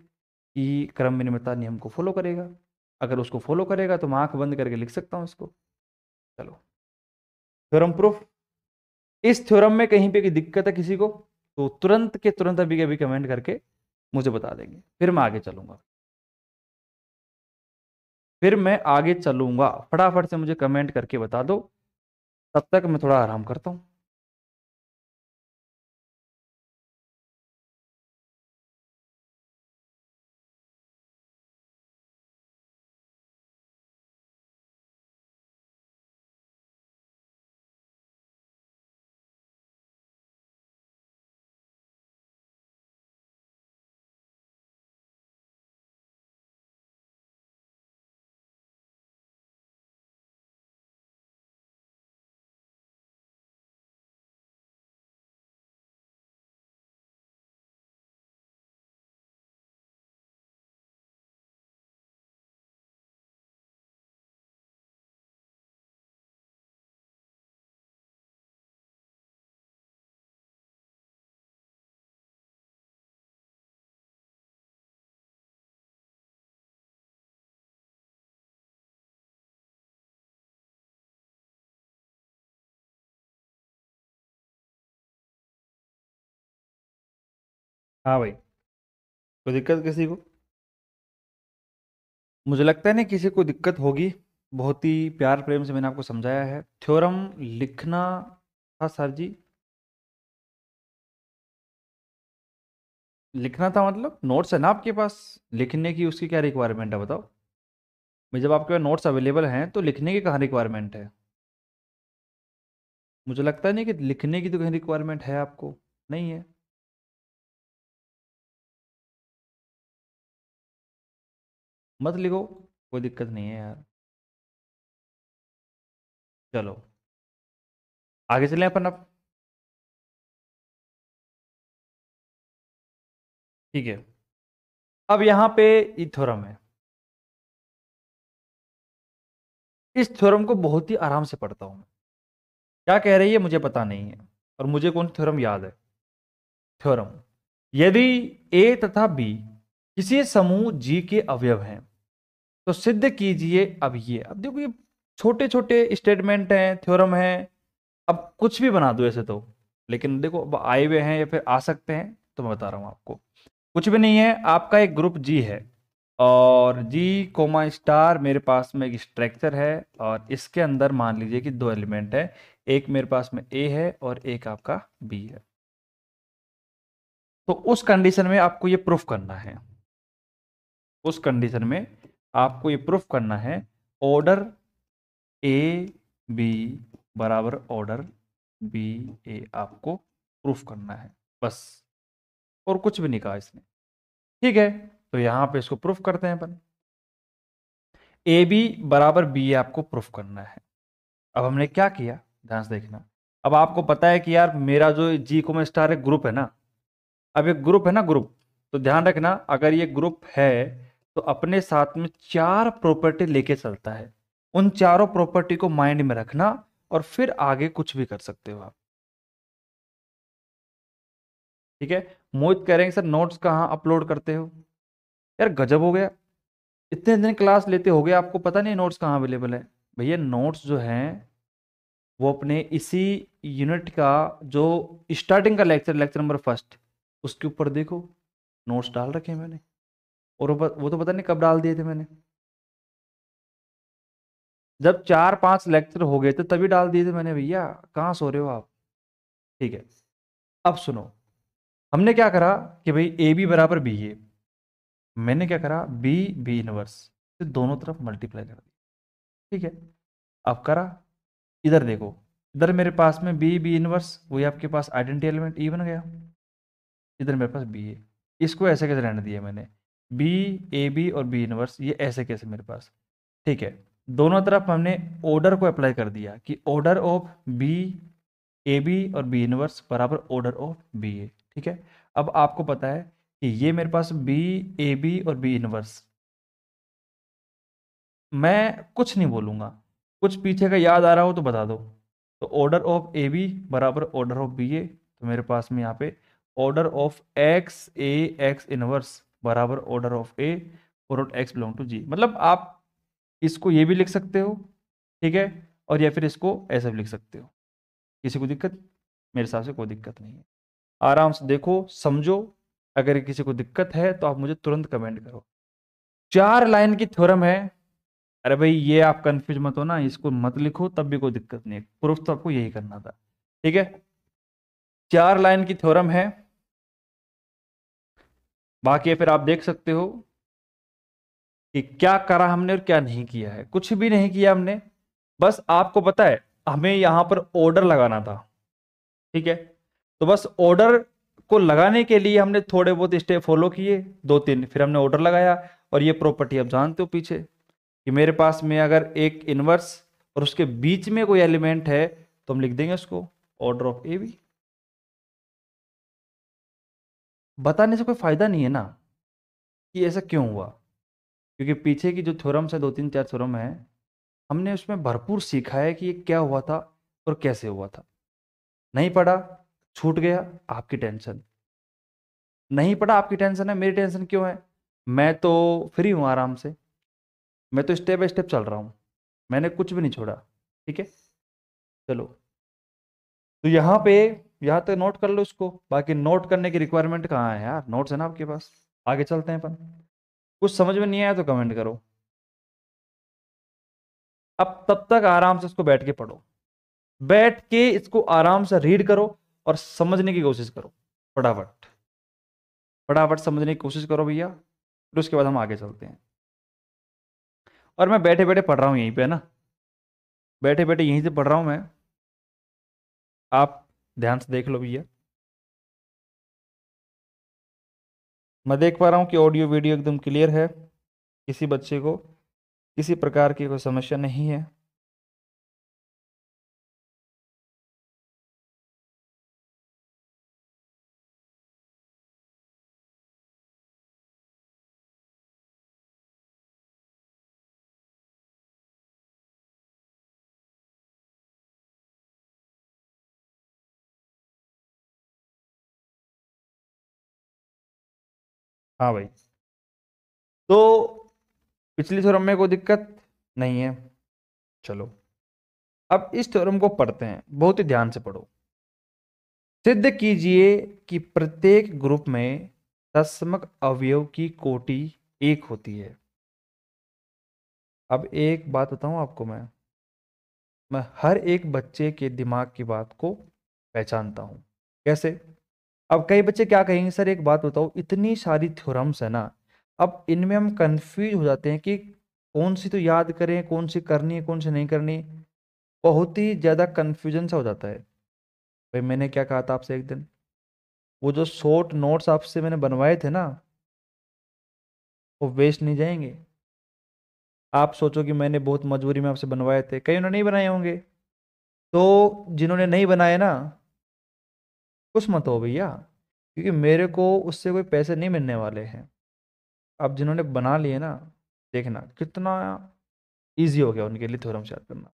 कि क्रम विनिमता नियम को फॉलो करेगा अगर उसको फॉलो करेगा तो मैं आँख बंद करके लिख सकता हूँ इसको चलो थ्योरम प्रूफ इस थ्योरम में कहीं पे की दिक्कत है किसी को तो तुरंत के तुरंत अभी के अभी कमेंट करके मुझे बता देंगे फिर मैं आगे चलूँगा फिर मैं आगे चलूँगा फटाफट से मुझे कमेंट करके बता दो तब तक मैं थोड़ा आराम करता हूँ हाँ भाई कोई दिक्कत किसी को मुझे लगता है ना किसी को दिक्कत होगी बहुत ही प्यार प्रेम से मैंने आपको समझाया है थ्योरम लिखना था सर जी लिखना था मतलब नोट्स है ना आपके पास लिखने की उसकी क्या रिक्वायरमेंट है बताओ मैं जब आपके पास नोट्स अवेलेबल हैं तो लिखने की कहाँ रिक्वायरमेंट है मुझे लगता नहीं कि लिखने की तो कहीं रिक्वायरमेंट है आपको नहीं है मत लिखो कोई दिक्कत नहीं है यार चलो आगे चले अपन अब ठीक है अब यहां पे ये है इस थ्योरम को बहुत ही आराम से पढ़ता हूं मैं क्या कह रही है मुझे पता नहीं है और मुझे कौन थ्योरम याद है थ्योरम यदि ए तथा बी किसी समूह जी के अवयव हैं तो सिद्ध कीजिए अब ये अब देखो ये छोटे छोटे स्टेटमेंट हैं थ्योरम हैं अब कुछ भी बना दो ऐसे तो लेकिन देखो अब आए हुए हैं या फिर आ सकते हैं तो मैं बता रहा हूँ आपको कुछ भी नहीं है आपका एक ग्रुप जी है और जी कोमा स्टार मेरे पास में एक स्ट्रक्चर है और इसके अंदर मान लीजिए कि दो एलिमेंट है एक मेरे पास में ए है और एक आपका बी है तो उस कंडीशन में आपको ये प्रूफ करना है उस कंडीशन में आपको ये प्रूफ करना है ऑर्डर ए बी बराबर ऑर्डर बी ए आपको प्रूफ करना है बस और कुछ भी नहीं कहा इसने ठीक है तो यहां पे इसको प्रूफ करते हैं अपन ए बी बराबर बी आपको प्रूफ करना है अब हमने क्या किया ध्यान से देखना अब आपको पता है कि यार मेरा जो जी को मैं स्टार एक ग्रुप है ना अब एक ग्रुप है ना ग्रुप तो ध्यान रखना अगर ये ग्रुप है तो अपने साथ में चार प्रॉपर्टी लेके चलता है उन चारों प्रॉपर्टी को माइंड में रखना और फिर आगे कुछ भी कर सकते हो आप ठीक है मोहित कह रहे हैं सर नोट्स कहाँ अपलोड करते हो यार गजब हो गया इतने दिन क्लास लेते हो गया आपको पता नहीं नोट्स कहाँ अवेलेबल है भैया नोट्स जो हैं वो अपने इसी यूनिट का जो स्टार्टिंग का लेक्चर लेक्चर नंबर फर्स्ट उसके ऊपर देखो नोट्स डाल रखे हैं मैंने और वो तो पता नहीं कब डाल दिए थे मैंने जब चार पांच लेक्चर हो गए थे तभी डाल दिए थे मैंने भैया कहाँ सो रहे हो आप ठीक है अब सुनो हमने क्या करा कि भाई ए बी बराबर बी ए मैंने क्या करा बी बी इनवर्स तो दोनों तरफ मल्टीप्लाई कर दिया ठीक है अब करा इधर देखो इधर मेरे पास में बी बी इनवर्स वही आपके पास आइडेंटिटी एलिमेंट ई बन गया इधर मेरे पास बी ए इसको ऐसे कैसे रहने दिया मैंने बी ए बी और बी इनवर्स ये ऐसे केस है मेरे पास ठीक है दोनों तरफ हमने ऑर्डर को अप्लाई कर दिया कि order of B A B और बी इनवर्स बराबर ऑर्डर ऑफ बी ए ठीक है अब आपको पता है कि ये मेरे पास बी ए बी और बी इनवर्स मैं कुछ नहीं बोलूँगा कुछ पीछे का याद आ रहा हो तो बता दो तो ऑर्डर ऑफ ए बी बराबर ऑर्डर ऑफ बी ए तो मेरे पास में यहाँ पे order of X A X inverse बराबर order of A for X belong to G मतलब आप इसको ये भी लिख सकते हो ठीक है और या फिर इसको ऐसे भी लिख सकते हो किसी को दिक्कत मेरे हिसाब से कोई दिक्कत नहीं है आराम से देखो समझो अगर किसी को दिक्कत है तो आप मुझे तुरंत कमेंट करो चार लाइन की थ्योरम है अरे भाई ये आप कंफ्यूज मत हो ना इसको मत लिखो तब भी कोई दिक्कत नहीं है प्रूफ तो आपको यही करना था ठीक है चार लाइन की थ्योरम है बाकी फिर आप देख सकते हो कि क्या करा हमने और क्या नहीं किया है कुछ भी नहीं किया हमने बस आपको पता है हमें यहाँ पर ऑर्डर लगाना था ठीक है तो बस ऑर्डर को लगाने के लिए हमने थोड़े बहुत स्टेप फॉलो किए दो तीन फिर हमने ऑर्डर लगाया और ये प्रॉपर्टी आप जानते हो पीछे कि मेरे पास में अगर एक इन्वर्स और उसके बीच में कोई एलिमेंट है तो हम लिख देंगे उसको ऑर्डर ऑफ ए बी बताने से कोई फ़ायदा नहीं है ना कि ऐसा क्यों हुआ क्योंकि पीछे की जो थ्योरम्स है दो तीन चार थ्योरम है हमने उसमें भरपूर सीखा है कि ये क्या हुआ था और कैसे हुआ था नहीं पढ़ा छूट गया आपकी टेंशन नहीं पढ़ा आपकी टेंशन है मेरी टेंशन क्यों है मैं तो फ्री हूँ आराम से मैं तो स्टेप बाय स्टेप चल रहा हूँ मैंने कुछ भी नहीं छोड़ा ठीक है चलो तो यहाँ पे यहाँ तक नोट कर लो इसको बाकी नोट करने की रिक्वायरमेंट कहाँ है यार नोट्स है ना आपके पास आगे चलते हैं अपन कुछ समझ में नहीं आया तो कमेंट करो अब तब तक आराम से इसको बैठ के पढ़ो बैठ के इसको आराम से रीड करो और समझने की कोशिश करो फटाफट फटाफट समझने की कोशिश करो भैया फिर उसके बाद हम आगे चलते हैं और मैं बैठे बैठे पढ़ रहा हूँ यहीं पे है ना बैठे बैठे यहीं से पढ़ रहा हूँ मैं आप ध्यान से देख लो भैया मैं देख पा रहा हूँ कि ऑडियो वीडियो एकदम क्लियर है किसी बच्चे को किसी प्रकार की कोई समस्या नहीं है हाँ भाई तो पिछली थ्योरम में कोई दिक्कत नहीं है चलो अब इस थ्योरम को पढ़ते हैं बहुत ही ध्यान से पढ़ो सिद्ध कीजिए कि प्रत्येक ग्रुप में दशमक अवयव की कोटि एक होती है अब एक बात बताऊं आपको मैं मैं हर एक बच्चे के दिमाग की बात को पहचानता हूं कैसे अब कई बच्चे क्या कहेंगे सर एक बात बताओ इतनी सारी थ्योरम्स है ना अब इनमें हम कंफ्यूज हो जाते हैं कि कौन सी तो याद करें कौन सी करनी है कौन सी नहीं करनी बहुत ही ज़्यादा कन्फ्यूजन सा हो जाता है भाई मैंने क्या कहा था आपसे एक दिन वो जो शॉर्ट नोट्स आपसे मैंने बनवाए थे ना वो वेस्ट नहीं जाएंगे आप सोचो कि मैंने बहुत मजबूरी में आपसे बनवाए थे कई उन्होंने नहीं बनाए होंगे तो जिन्होंने नहीं बनाए ना खुश मत हो भैया क्योंकि मेरे को उससे कोई पैसे नहीं मिलने वाले हैं अब जिन्होंने बना लिए ना देखना कितना ईजी हो गया उनके लिए थ्योरम शेयर करना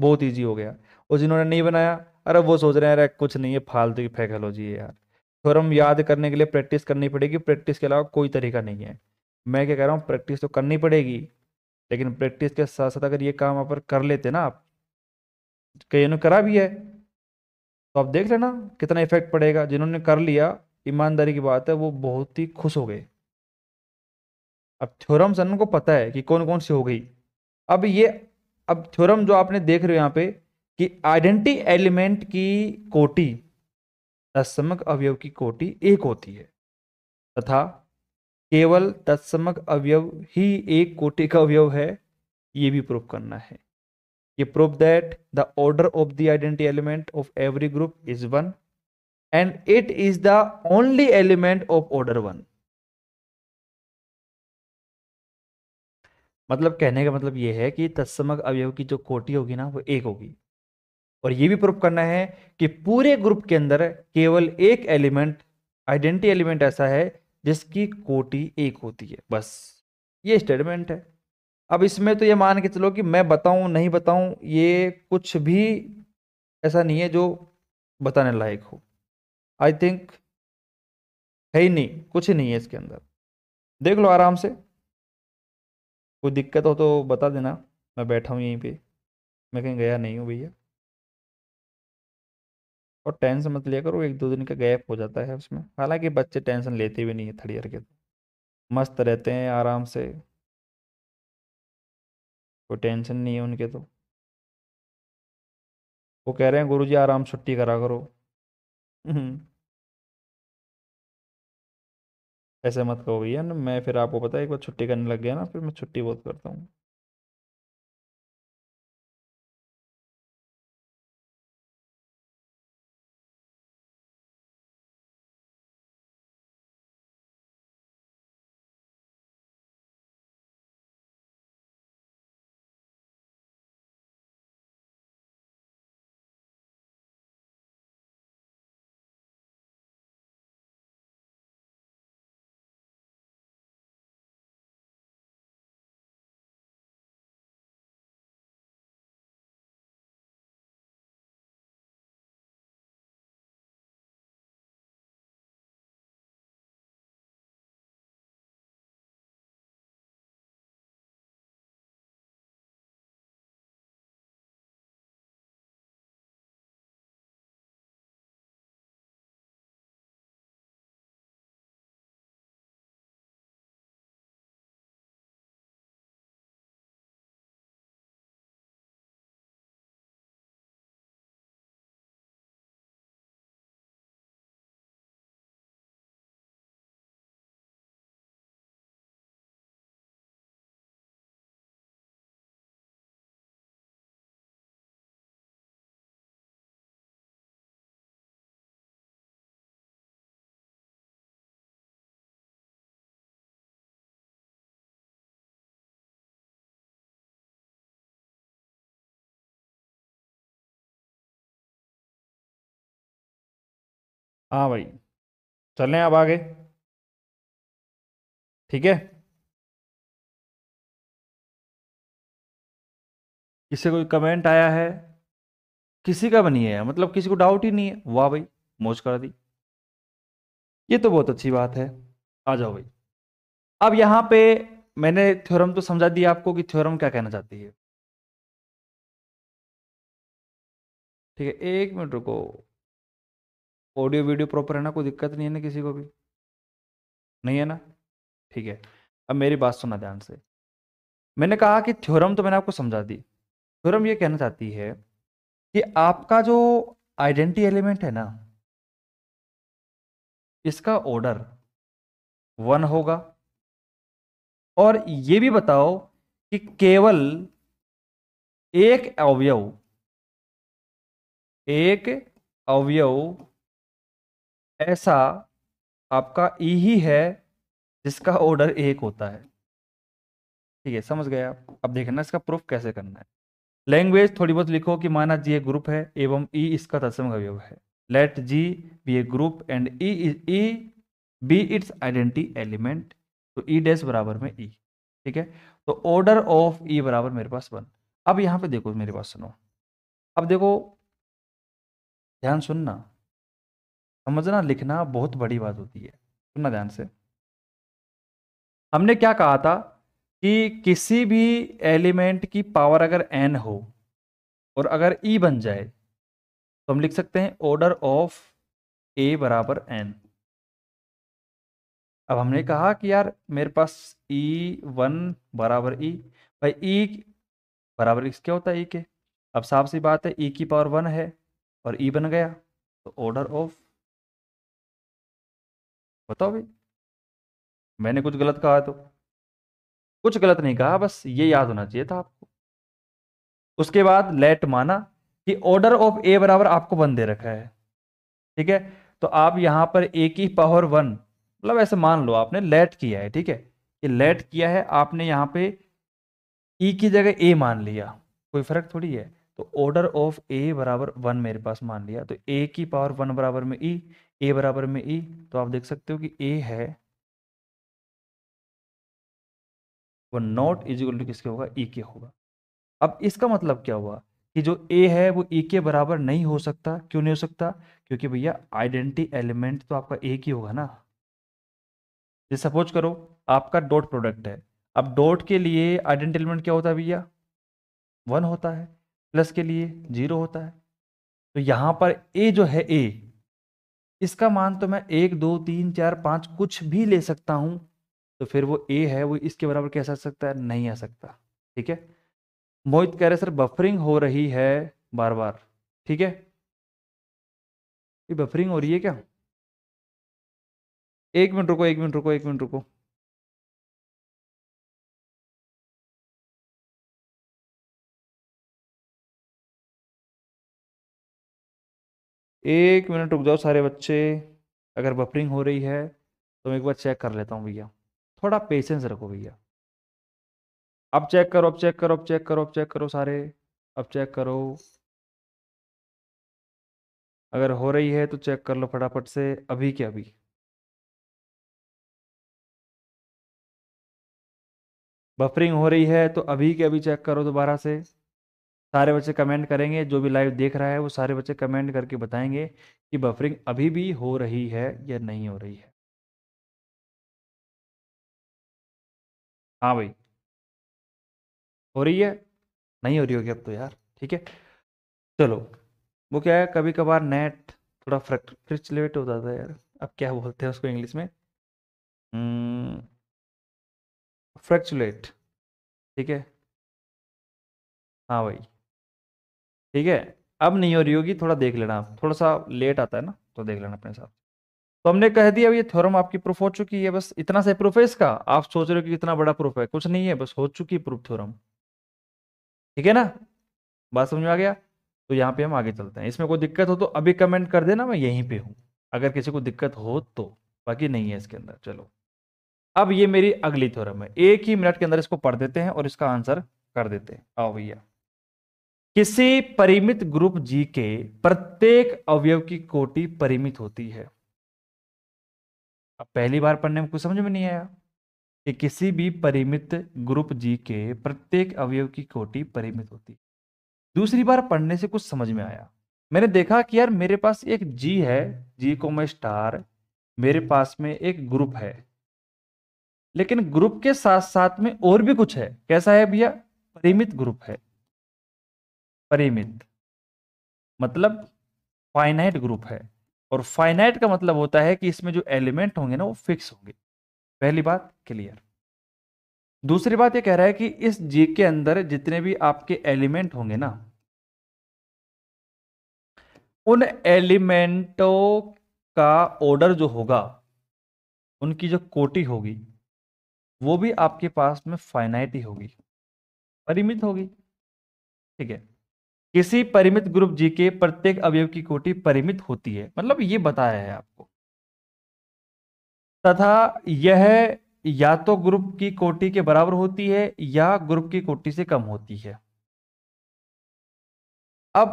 बहुत ईजी हो गया और जिन्होंने नहीं बनाया अरे वो सोच रहे हैं अरे कुछ नहीं है फालतू की फैकलॉजी है यार थ्योरम याद करने के लिए प्रैक्टिस करनी पड़ेगी प्रैक्टिस के अलावा कोई तरीका नहीं है मैं क्या कह रहा हूँ प्रैक्टिस तो करनी पड़ेगी लेकिन प्रैक्टिस के साथ साथ अगर ये काम आप कर लेते ना आप कहीं करा भी है तो आप देख लेना कितना इफेक्ट पड़ेगा जिन्होंने कर लिया ईमानदारी की बात है वो बहुत ही खुश हो गए अब थ्योरम्स को पता है कि कौन कौन सी हो गई अब ये अब थ्योरम जो आपने देख रहे हो यहाँ पे कि आइडेंटिटी एलिमेंट की कोटि तत्समक अवयव की कोटि एक होती है तथा केवल तत्समक अवयव ही एक कोटि का अवयव है ये भी प्रूफ करना है ये prove that the order of the identity element of every group is one and it is the only element of order one मतलब कहने का मतलब ये है कि तत्समक अवयव की जो कोटि होगी ना वो एक होगी और ये भी प्रूफ करना है कि पूरे ग्रुप के अंदर केवल एक एलिमेंट आइडेंटिटी एलिमेंट ऐसा है जिसकी कोटि एक होती है बस ये स्टेटमेंट है अब इसमें तो ये मान के चलो कि मैं बताऊं नहीं बताऊं ये कुछ भी ऐसा नहीं है जो बताने लायक हो आई थिंक है ही नहीं कुछ ही नहीं है इसके अंदर देख लो आराम से कोई दिक्कत हो तो बता देना मैं बैठा हूँ यहीं पे मैं कहीं गया नहीं हूँ भैया और टेंशन मत लिया करो एक दो दिन का गैप हो जाता है उसमें हालांकि बच्चे टेंशन लेते भी नहीं है थर्ड ईयर के तो। मस्त रहते हैं आराम से कोई टेंशन नहीं है उनके तो वो कह रहे हैं गुरुजी आराम छुट्टी करा करो हम्म। ऐसे मत कहो भैया ना मैं फिर आपको पता है एक बार छुट्टी करने लग गया ना फिर मैं छुट्टी बहुत करता हूँ हाँ भाई चलें अब आगे ठीक है इससे कोई कमेंट आया है किसी का भी नहीं है मतलब किसी को डाउट ही नहीं है वाह भाई मौज कर दी ये तो बहुत अच्छी बात है आ जाओ भाई अब यहाँ पे मैंने थ्योरम तो समझा दिया आपको कि थ्योरम क्या कहना चाहती है ठीक है एक मिनट रुको ऑडियो वीडियो प्रॉपर है ना कोई दिक्कत नहीं है ना किसी को भी नहीं है ना ठीक है अब मेरी बात सुना ध्यान से मैंने कहा कि थ्योरम तो मैंने आपको समझा दी थ्योरम ये कहना चाहती है कि आपका जो आइडेंटिटी एलिमेंट है ना इसका ऑर्डर वन होगा और ये भी बताओ कि केवल एक अवयव एक अवयव ऐसा आपका ई ही है जिसका ऑर्डर एक होता है ठीक है समझ गए आप अब देखना इसका प्रूफ कैसे करना है लैंग्वेज थोड़ी बहुत लिखो कि माना जी ए ग्रुप है एवं ई e इसका तत्सम अवयव है let G be a group and E E be its identity element तो ई e डेस बराबर में ई e, ठीक है तो ऑर्डर ऑफ ई बराबर मेरे पास वन अब यहाँ पे देखो मेरे पास सुनो अब देखो ध्यान सुनना समझना लिखना बहुत बड़ी बात होती है सुनना ध्यान से हमने क्या कहा था कि किसी भी एलिमेंट की पावर अगर एन हो और अगर ई e बन जाए तो हम लिख सकते हैं ऑर्डर ऑफ ए बराबर एन अब हमने कहा कि यार मेरे पास ई e वन बराबर ई e, भाई ई e बराबर क्या होता है ई के अब साफ सी बात है ई की पावर वन है और ई बन गया तो ऑर्डर ऑफ बताओ भाई मैंने कुछ गलत कहा तो कुछ गलत नहीं कहा बस ये याद होना चाहिए था आपको उसके बाद लेट माना कि ऑर्डर ऑफ ए बराबर आपको वन दे रखा है ठीक है तो आप यहां पर ए की पावर वन मतलब ऐसे मान लो आपने लेट किया है ठीक है ये लेट किया है आपने यहाँ पे ई e की जगह ए मान लिया कोई फर्क थोड़ी है तो ऑर्डर ऑफ ए बराबर वन मेरे पास मान लिया तो ए की पावर वन बराबर में ई e, ए बराबर में ई e, तो आप देख सकते हो कि ए है वो नॉट इज टू किसके होगा ई e के होगा अब इसका मतलब क्या हुआ कि जो ए है वो ई e के बराबर नहीं हो सकता क्यों नहीं हो सकता क्योंकि भैया आइडेंटिटी एलिमेंट तो आपका ए की होगा ना जैसे सपोज करो आपका डॉट प्रोडक्ट है अब डॉट के लिए आइडेंटिटी एलिमेंट क्या होता है भैया वन होता है प्लस के लिए जीरो होता है तो यहां पर ए जो है ए इसका मान तो मैं एक दो तीन चार पाँच कुछ भी ले सकता हूँ तो फिर वो ए है वो इसके बराबर कैसे आ सकता है नहीं आ सकता ठीक है मोहित कह रहे सर बफरिंग हो रही है बार बार ठीक है ये बफरिंग हो रही है क्या एक मिनट रुको एक मिनट रुको एक मिनट रुको एक मिनट रुक जाओ सारे बच्चे अगर बफरिंग हो रही है तो मैं एक बार चेक कर लेता हूँ भैया थोड़ा पेशेंस रखो भैया अब चेक करो अब चेक करो अब चेक करो अब चेक करो सारे अब चेक करो अगर हो रही है तो चेक कर लो फटाफट से अभी के अभी बफरिंग हो रही है तो अभी के अभी चेक करो दोबारा से सारे बच्चे कमेंट करेंगे जो भी लाइव देख रहा है वो सारे बच्चे कमेंट करके बताएंगे कि बफरिंग अभी भी हो रही है या नहीं हो रही है हाँ भाई हो रही है नहीं हो रही होगी अब तो यार ठीक है चलो वो क्या है कभी कभार नेट थोड़ा फ्रिक्चुलेट हो जाता है यार अब क्या बोलते हैं उसको इंग्लिश में हम्म, फ्रैक्चुलेट ठीक है हाँ भाई ठीक है अब नहीं हो रही होगी थोड़ा देख लेना आप थोड़ा सा लेट आता है ना तो देख लेना अपने साथ तो हमने कह दिया ये थ्योरम आपकी प्रूफ हो चुकी है बस इतना सा प्रूफ है इसका आप सोच रहे हो कि कितना बड़ा प्रूफ है कुछ नहीं है बस हो चुकी प्रूफ थ्योरम ठीक है ना बात समझ में आ गया तो यहाँ पे हम आगे चलते हैं इसमें कोई दिक्कत हो तो अभी कमेंट कर देना मैं यहीं पे हूँ अगर किसी को दिक्कत हो तो बाकी नहीं है इसके अंदर चलो अब ये मेरी अगली थ्योरम है एक ही मिनट के अंदर इसको पढ़ देते हैं और इसका आंसर कर देते हैं आओ भैया किसी परिमित ग्रुप जी के प्रत्येक अवयव की कोटि परिमित होती है अब पहली बार पढ़ने में कुछ समझ में नहीं आया कि किसी भी परिमित ग्रुप जी के प्रत्येक अवयव की कोटि परिमित होती है दूसरी बार पढ़ने से कुछ समझ में आया मैंने देखा कि यार मेरे पास एक जी है जी को मैं स्टार मेरे पास में एक ग्रुप है लेकिन ग्रुप के साथ साथ में और भी कुछ है कैसा है भैया परिमित ग्रुप है परिमित मतलब फाइनाइट ग्रुप है और फाइनाइट का मतलब होता है कि इसमें जो एलिमेंट होंगे ना वो फिक्स होंगे पहली बात क्लियर दूसरी बात ये कह रहा है कि इस जी के अंदर जितने भी आपके एलिमेंट होंगे ना उन एलिमेंटों का ऑर्डर जो होगा उनकी जो कोटी होगी वो भी आपके पास में फाइनाइट ही होगी परिमित होगी ठीक है किसी परिमित ग्रुप जी के प्रत्येक अवयव की कोटि परिमित होती है मतलब ये बताया है आपको तथा यह या तो ग्रुप की कोटि के बराबर होती है या ग्रुप की कोटि से कम होती है अब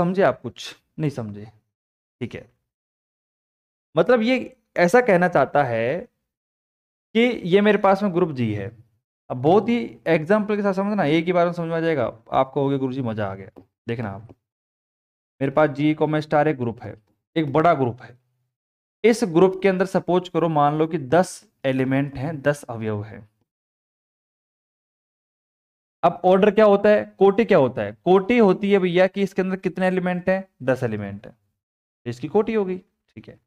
समझे आप कुछ नहीं समझे ठीक है मतलब ये ऐसा कहना चाहता है कि ये मेरे पास में ग्रुप जी है अब बहुत ही एग्जाम्पल के साथ समझना एक ही बार में समझ में आ जाएगा आपको हो गया गुरु जी मजा आ गया देखना आप मेरे पास जी कॉमे स्टार एक ग्रुप है एक बड़ा ग्रुप है इस ग्रुप के अंदर सपोज करो मान लो कि दस एलिमेंट हैं दस अवयव हैं अब ऑर्डर क्या होता है कोटी क्या होता है कोटी होती है भैया कि इसके अंदर कितने एलिमेंट हैं दस एलिमेंट है इसकी कोटी होगी ठीक है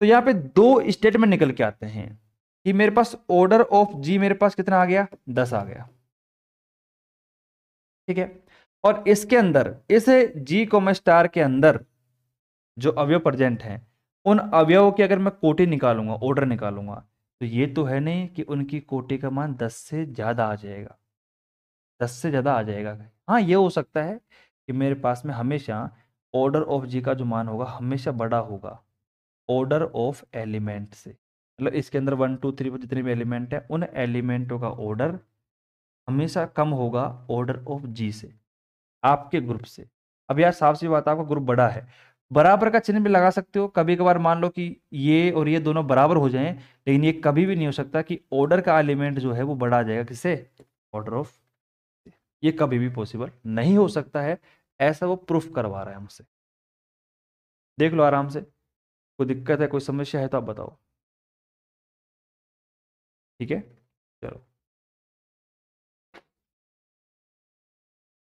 तो यहाँ पे दो स्टेटमेंट निकल के आते हैं कि मेरे पास ऑर्डर ऑफ जी मेरे पास कितना आ गया दस आ गया ठीक है और इसके अंदर इस जी कोमा स्टार के अंदर जो अवयव प्रजेंट हैं उन अवयव की अगर मैं कोटि निकालूंगा ऑर्डर निकालूंगा तो ये तो है नहीं कि उनकी कोटि का मान दस से ज़्यादा आ जाएगा दस से ज़्यादा आ जाएगा हाँ ये हो सकता है कि मेरे पास में हमेशा ऑर्डर ऑफ जी का जो मान होगा हमेशा बड़ा होगा ऑर्डर ऑफ एलिमेंट से मतलब इसके अंदर वन टू थ्री जितने भी एलिमेंट हैं उन एलिमेंटों का ऑर्डर हमेशा कम होगा ऑर्डर ऑफ जी से आपके ग्रुप से अब यार साफ सी बात आपका ग्रुप बड़ा है बराबर का चिन्ह भी लगा सकते हो कभी कभार मान लो कि ये और ये दोनों बराबर हो जाएं लेकिन ये कभी भी नहीं हो सकता कि ऑर्डर का एलिमेंट जो है वो बड़ा आ जाएगा किससे ऑर्डर ऑफ ये कभी भी पॉसिबल नहीं हो सकता है ऐसा वो प्रूफ करवा रहा है हमसे देख लो आराम से कोई दिक्कत है कोई समस्या है तो आप बताओ ठीक है चलो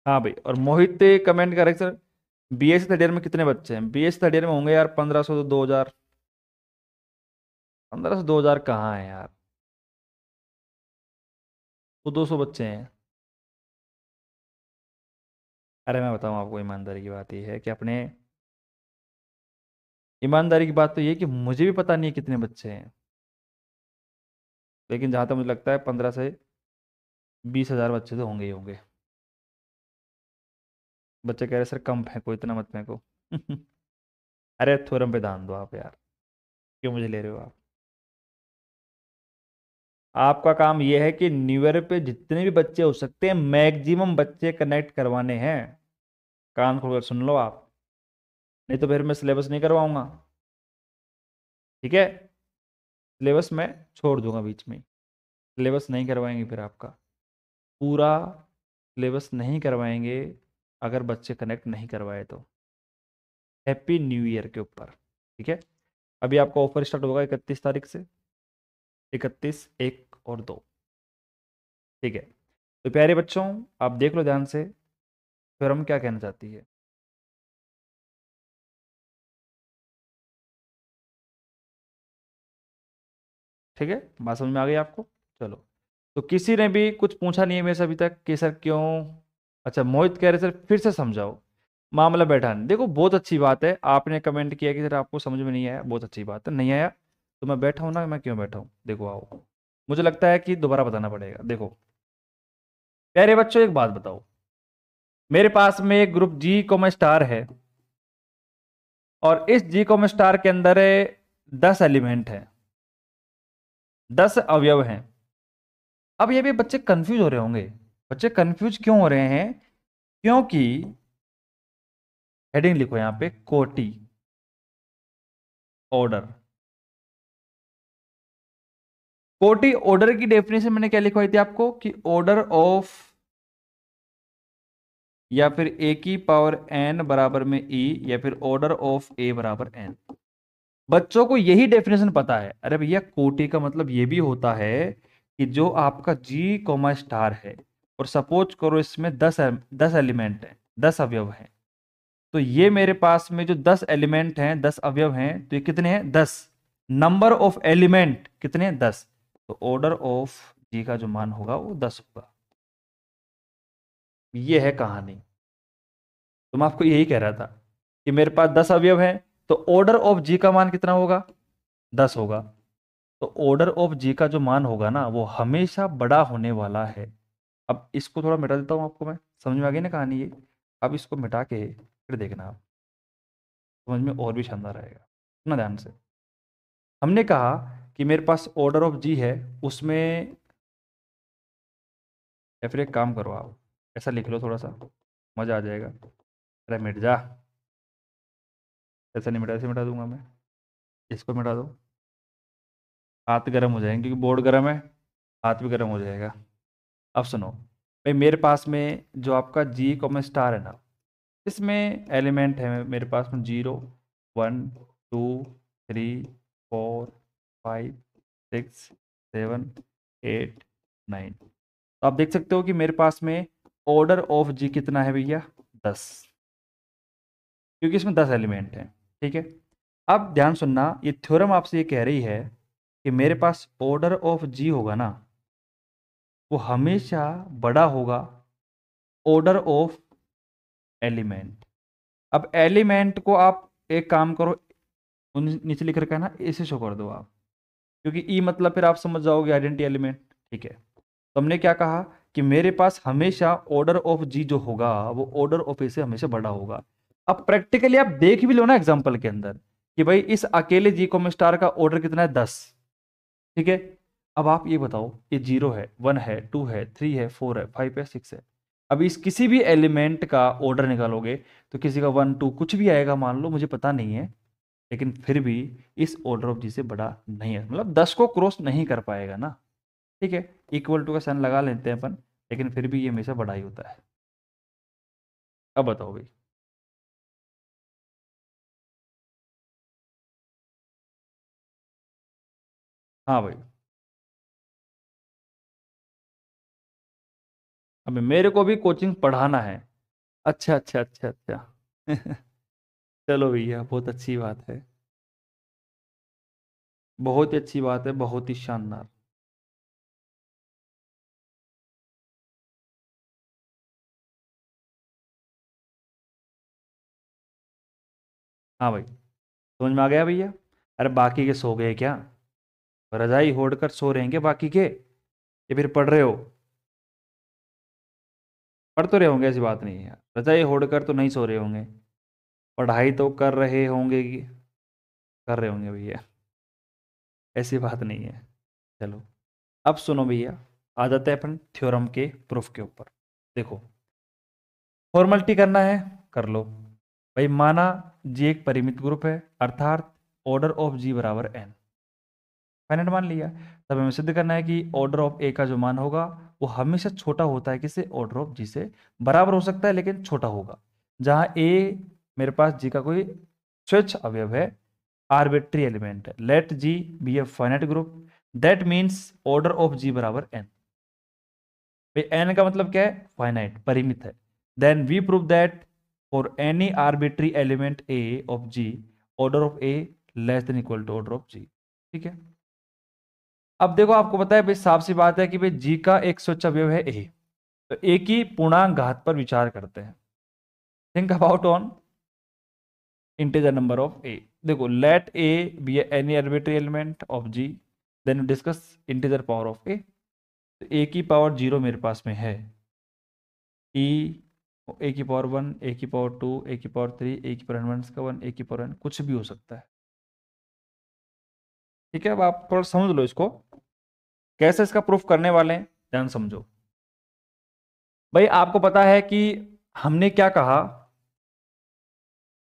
हाँ भाई और मोहित कमेंट कर रहे sir B S third year में कितने बच्चे हैं बी एस थर्ड ईयर में होंगे यार पंद्रह सौ दो हज़ार पंद्रह सौ दो हज़ार कहाँ है यार तो दो सौ बच्चे हैं अरे मैं बताऊँ आपको ईमानदारी की बात यह है कि अपने ईमानदारी की बात तो ये कि मुझे भी पता नहीं है कितने बच्चे हैं लेकिन जहाँ तक मुझे लगता है पंद्रह से बीस हज़ार बच्चे तो होंगे ही होंगे बच्चे कह रहे सर कम फेंको इतना मत फेंको अरे थोरम पे दान दो आप यार क्यों मुझे ले रहे हो आप आपका काम यह है कि न्यू ईयर पे जितने भी बच्चे हो सकते हैं मैक्सिमम बच्चे कनेक्ट करवाने हैं कान खोलकर सुन लो आप नहीं तो फिर मैं सिलेबस नहीं करवाऊंगा ठीक है सिलेबस मैं छोड़ दूंगा बीच में सिलेबस नहीं करवाएंगे फिर आपका पूरा सिलेबस नहीं करवाएंगे अगर बच्चे कनेक्ट नहीं करवाए तो हैप्पी न्यू ईयर के ऊपर ठीक है अभी आपका ऑफर स्टार्ट होगा इकतीस तारीख से इकतीस एक और दो ठीक है तो प्यारे बच्चों आप देख लो ध्यान से फिर हम क्या कहना चाहती है ठीक है बात समझ में आ गई आपको चलो तो किसी ने भी कुछ पूछा नहीं है मेरे से अभी तक कि सर क्यों अच्छा मोहित कह रहे सर फिर से समझाओ मामला नहीं देखो बहुत अच्छी बात है आपने कमेंट किया कि सर आपको समझ में नहीं आया बहुत अच्छी बात है नहीं आया तो मैं बैठा हूँ ना मैं क्यों बैठा हूँ देखो आओ मुझे लगता है कि दोबारा बताना पड़ेगा देखो प्यारे बच्चों एक बात बताओ मेरे पास में एक ग्रुप जी कॉम स्टार है और इस जी कॉम स्टार के अंदर दस एलिमेंट है दस अवयव हैं अब ये भी बच्चे कंफ्यूज हो रहे होंगे बच्चे कंफ्यूज क्यों हो रहे हैं क्योंकि हेडिंग लिखो यहां पे कोटी ऑर्डर कोटी ऑर्डर की डेफिनेशन मैंने क्या लिखवाई थी आपको कि ऑर्डर ऑफ या फिर ए की पावर एन बराबर में ई e या फिर ऑर्डर ऑफ ए बराबर एन बच्चों को यही डेफिनेशन पता है अरे भैया कोटी का मतलब ये भी होता है कि जो आपका जी कोमा स्टार है और सपोज करो इसमें दस दस एलिमेंट हैं दस अवयव हैं तो ये मेरे पास में जो दस एलिमेंट हैं दस अवयव हैं तो ये कितने हैं दस नंबर ऑफ एलिमेंट कितने हैं दस तो ऑर्डर ऑफ जी का जो मान होगा वो दस होगा ये है कहानी तो मैं आपको यही कह रहा था कि मेरे पास दस अवयव हैं तो ऑर्डर ऑफ जी का मान कितना होगा दस होगा तो ऑर्डर ऑफ जी का जो मान होगा ना वो हमेशा बड़ा होने वाला है अब इसको थोड़ा मिटा देता हूँ आपको मैं समझ में आ गई ना कहानी ये अब इसको मिटा के फिर देखना आप समझ में और भी शानदार आएगा ना ध्यान से हमने कहा कि मेरे पास ऑर्डर ऑफ जी है उसमें या फिर एक काम करो आप ऐसा लिख लो थोड़ा सा मज़ा आ जाएगा अरे मिट जा ऐसा नहीं मिटा ऐसे मिटा दूंगा मैं इसको मिटा दो हाथ गर्म हो जाएंगे क्योंकि बोर्ड गर्म है हाथ भी गर्म हो जाएगा अब सुनो भाई मेरे पास में जो आपका जी कॉमन स्टार है ना इसमें एलिमेंट है मेरे पास में zero one two three four five six seven eight nine तो आप देख सकते हो कि मेरे पास में ऑर्डर ऑफ जी कितना है भैया दस क्योंकि इसमें दस एलिमेंट हैं ठीक है अब ध्यान सुनना ये थ्योरम आपसे ये कह रही है कि मेरे हम्म। पास ऑर्डर ऑफ जी होगा ना वो हमेशा बड़ा होगा ऑर्डर ऑफ एलिमेंट अब एलिमेंट को आप एक काम करो नीचे लिख रखा है ना इसे शो कर दो आप क्योंकि ई e मतलब फिर आप समझ जाओगे आइडेंटिटी एलिमेंट ठीक है तो हमने क्या कहा कि मेरे पास हमेशा ऑर्डर ऑफ जी जो होगा वो ऑर्डर ऑफ ए से हमेशा बड़ा होगा अब प्रैक्टिकली आप देख भी लो ना एग्जाम्पल के अंदर कि भाई इस अकेले जी कॉम स्टार का ऑर्डर कितना है दस ठीक है अब आप ये बताओ ये जीरो है वन है टू है थ्री है फोर है फाइव है सिक्स है अब इस किसी भी एलिमेंट का ऑर्डर निकालोगे तो किसी का वन टू कुछ भी आएगा मान लो मुझे पता नहीं है लेकिन फिर भी इस ऑर्डर ऑफ जी से बड़ा नहीं है मतलब दस को क्रॉस नहीं कर पाएगा ना ठीक है इक्वल टू का सन लगा लेते हैं अपन लेकिन फिर भी ये हमेशा बड़ा ही होता है अब बताओ भाई हाँ भाई अब मेरे को भी कोचिंग पढ़ाना है अच्छा अच्छा अच्छा अच्छा चलो भैया बहुत अच्छी बात है बहुत ही अच्छी बात है बहुत ही शानदार हाँ भाई समझ में आ गया भैया अरे बाकी के सो गए क्या रजाई होड़ कर सो रहेंगे बाकी के ये फिर पढ़ रहे हो पढ़ तो रहे होंगे ऐसी बात नहीं है रजाई होड़ कर तो नहीं सो रहे होंगे पढ़ाई तो कर रहे होंगे कि कर रहे होंगे भैया ऐसी बात नहीं है चलो अब सुनो भैया आ जाते हैं अपन थ्योरम के प्रूफ के ऊपर देखो फॉर्मलिटी करना है कर लो भाई माना जी एक परिमित ग्रुप है अर्थात ऑर्डर ऑफ जी बराबर एन फाइनाइट तो मान लिया तब हमें सिद्ध करना है कि ऑर्डर ऑफ ए का जो मान होगा वो हमेशा छोटा होता है किसे ऑर्डर ऑफ जी से बराबर हो सकता है लेकिन छोटा होगा जहां ए मेरे पास जी का कोई स्वच्छ अवयव है आर्बिट्री एलिमेंट है let G be a finite group that means order of G बराबर एन एन का मतलब क्या है फाइनाइट परिमित है then we prove that for any arbitrary element A of G order of A less than equal to order of G ठीक है अब देखो आपको पता है भाई साफ सी बात है कि भाई जी का एक स्वच्छ अवयव है ए तो ए की पूर्णांक घात पर विचार करते हैं think about on integer number of A देखो let A be any arbitrary element of G then discuss integer power of A तो ए की पावर जीरो मेरे पास में है ई e, ए की पावर वन ए की पावर टू ए की पावर थ्री ए की पावर वन का वन ए की पावर वन कुछ भी हो सकता है ठीक है अब आप थोड़ा समझ लो इसको कैसे इसका प्रूफ करने वाले हैं ध्यान समझो भाई आपको पता है कि हमने क्या कहा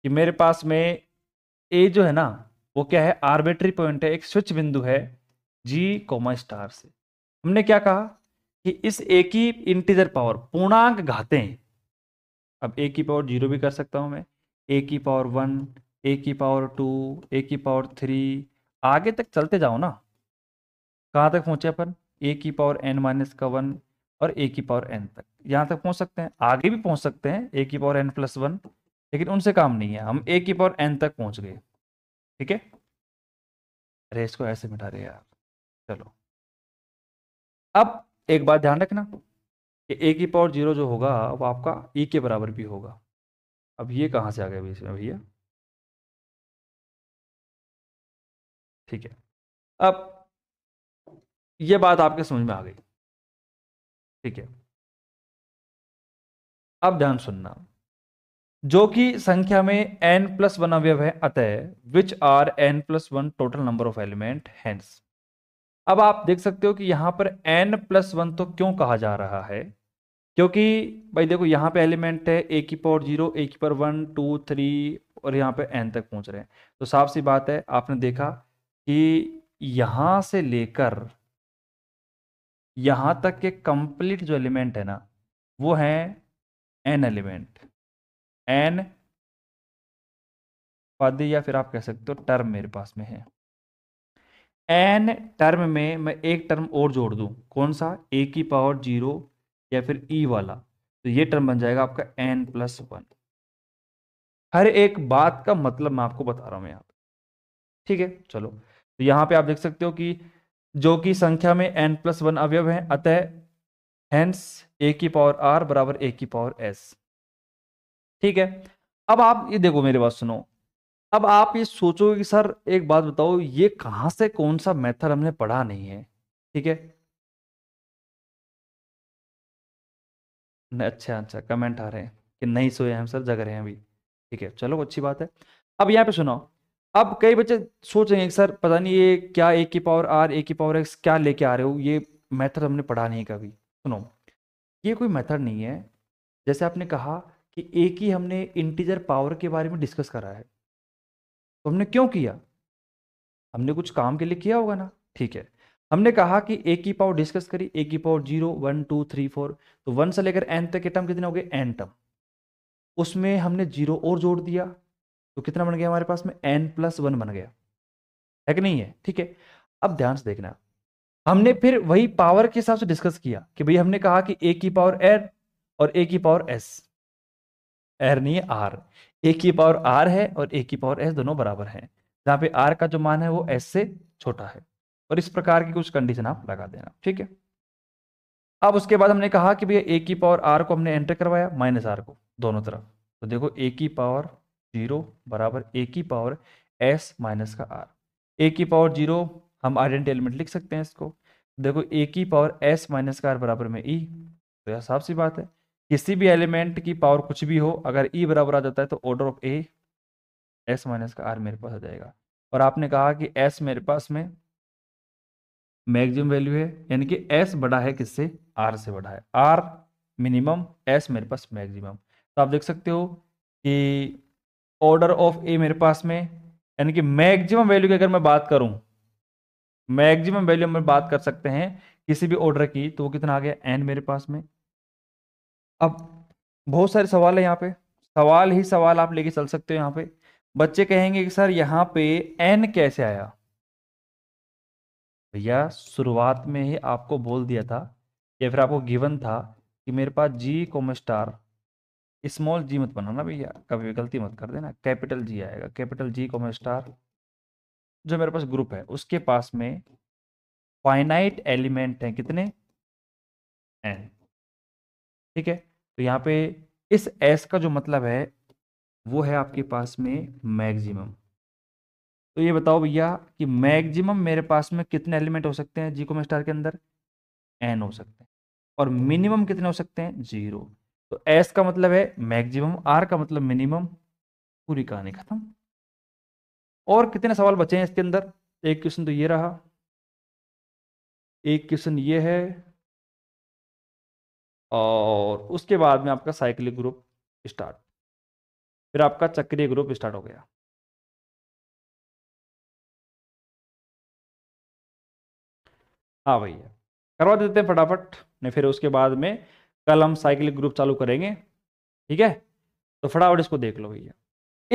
कि मेरे पास में ए जो है ना वो क्या है आर्बिट्री पॉइंट है एक स्विच बिंदु है जी कोमा स्टार से हमने क्या कहा कि इस ए की इंटीजर पावर पूर्णांक घाते हैं अब ए की पावर जीरो भी कर सकता हूं मैं ए की पावर वन ए की पावर टू ए की पावर थ्री आगे तक चलते जाओ ना कहाँ तक पहुंचे अपन ए की पावर एन माइनस का वन और ए की पावर एन तक यहाँ तक पहुंच सकते हैं आगे भी पहुंच सकते हैं ए की पावर एन प्लस वन लेकिन उनसे काम नहीं है हम ए की पावर एन तक पहुंच गए ठीक है अरे इसको ऐसे मिटा रहे यार चलो अब एक बात ध्यान रखना कि ए की पावर जीरो जो होगा वो आपका ई e के बराबर भी होगा अब ये कहाँ से आ गया भैया ठीक है अब ये बात आपके समझ में आ गई ठीक है अब ध्यान सुनना जो कि संख्या में एन प्लस वन अवयव है अतः which are N plus one total number of element hence अब आप देख सकते हो कि यहां पर एन प्लस वन तो क्यों कहा जा रहा है क्योंकि भाई देखो यहां पे एलिमेंट है ए की पावर जीरो ए की पावर वन टू थ्री और यहां पे एन तक पहुंच रहे हैं तो साफ सी बात है आपने देखा कि यहाँ से लेकर यहाँ तक के कंप्लीट जो एलिमेंट है ना वो है एन एलिमेंट एन पद या फिर आप कह सकते हो टर्म मेरे पास में है एन टर्म में मैं एक टर्म और जोड़ दूं कौन सा ए की पावर जीरो या फिर ई e वाला तो ये टर्म बन जाएगा आपका एन प्लस वन हर एक बात का मतलब मैं आपको बता रहा हूँ यहाँ ठीक है चलो तो यहाँ पे आप देख सकते हो कि जो कि संख्या में एन प्लस वन अवयव है अतः हेंस ए की पावर आर बराबर ए की पावर एस ठीक है अब आप ये देखो मेरे बात सुनो अब आप ये सोचोगे कि सर एक बात बताओ ये कहाँ से कौन सा मेथड हमने पढ़ा नहीं है ठीक है अच्छा अच्छा कमेंट आ रहे हैं कि नहीं सोए हम सर जग रहे हैं अभी ठीक है चलो अच्छी बात है अब यहाँ पे सुनो अब कई बच्चे सोच रहे कि सर पता नहीं ये क्या ए की पावर आर ए की पावर एक्स क्या लेके आ रहे हो ये मेथड हमने पढ़ा नहीं कभी सुनो ये कोई मेथड नहीं है जैसे आपने कहा कि ए की हमने इंटीजर पावर के बारे में डिस्कस करा है तो हमने क्यों किया हमने कुछ काम के लिए किया होगा ना ठीक है हमने कहा कि ए की पावर डिस्कस करी ए की power zero one two three four तो वन से लेकर एन तक के टर्म कितने हो गए एन टर्म उसमें हमने जीरो और जोड़ दिया तो कितना बन गया हमारे पास में एन प्लस वन बन गया है कि नहीं है ठीक है अब ध्यान से देखना हमने फिर वही पावर के हिसाब से डिस्कस किया कि भाई हमने कहा कि ए की पावर एर और ए की पावर एस एर नहीं है आर ए की पावर आर है और ए की पावर एस दोनों बराबर है जहां पे आर का जो मान है वो एस से छोटा है और इस प्रकार की कुछ कंडीशन आप लगा देना ठीक है अब उसके बाद हमने कहा कि भैया ए की पावर आर को हमने एंटर करवाया माइनस आर को दोनों तरफ तो देखो ए की पावर जीरो बराबर ए की पावर एस माइनस का आर ए की पावर जीरो हम आइडेंट एलिमेंट लिख सकते हैं इसको देखो ए की पावर एस माइनस का आर बराबर में ई तो यह साफ सी बात है किसी भी एलिमेंट की पावर कुछ भी हो अगर ई बराबर आ जाता है तो order of A S minus का आर मेरे पास आ जाएगा और आपने कहा कि एस मेरे पास में मैक्सिमम वैल्यू है यानी कि एस बड़ा है किससे आर से बड़ा है आर मिनिमम एस मेरे पास मैक्सिमम तो आप देख सकते हो कि ऑर्डर ऑफ ए मेरे पास में यानी कि मैक्सिमम वैल्यू की अगर मैं बात करूं मैक्सिमम वैल्यू में बात कर सकते हैं किसी भी ऑर्डर की तो वो कितना आ गया एन मेरे पास में अब बहुत सारे सवाल है यहाँ पे सवाल ही सवाल आप लेके चल सकते हो यहाँ पे बच्चे कहेंगे कि सर यहाँ पे एन कैसे आया भैया शुरुआत में ही आपको बोल दिया था या फिर आपको गिवन था कि मेरे पास जी कोम स्टार स्मॉल जी मत बनाना भैया कभी गलती मत कर देना कैपिटल जी आएगा कैपिटल जी को मैं स्टार जो मेरे पास ग्रुप है उसके पास में फाइनाइट एलिमेंट हैं कितने एन ठीक है तो यहाँ पे इस एस का जो मतलब है वो है आपके पास में मैक्सिमम तो ये बताओ भैया कि मैक्सिमम मेरे पास में कितने एलिमेंट हो सकते हैं जी को स्टार के अंदर एन हो सकते हैं और मिनिमम कितने हो सकते हैं जीरो तो एस का मतलब है मैक्सिमम आर का मतलब मिनिमम पूरी कहानी खत्म और कितने सवाल बचे हैं इसके अंदर एक क्वेश्चन तो ये रहा एक क्वेश्चन ये है और उसके बाद में आपका साइकिल ग्रुप स्टार्ट फिर आपका चक्रीय ग्रुप स्टार्ट हो गया हाँ भैया करवा देते हैं फटाफट नहीं फिर उसके बाद में कल हम साइकिल ग्रुप चालू करेंगे ठीक है तो फटाफट इसको देख लो भैया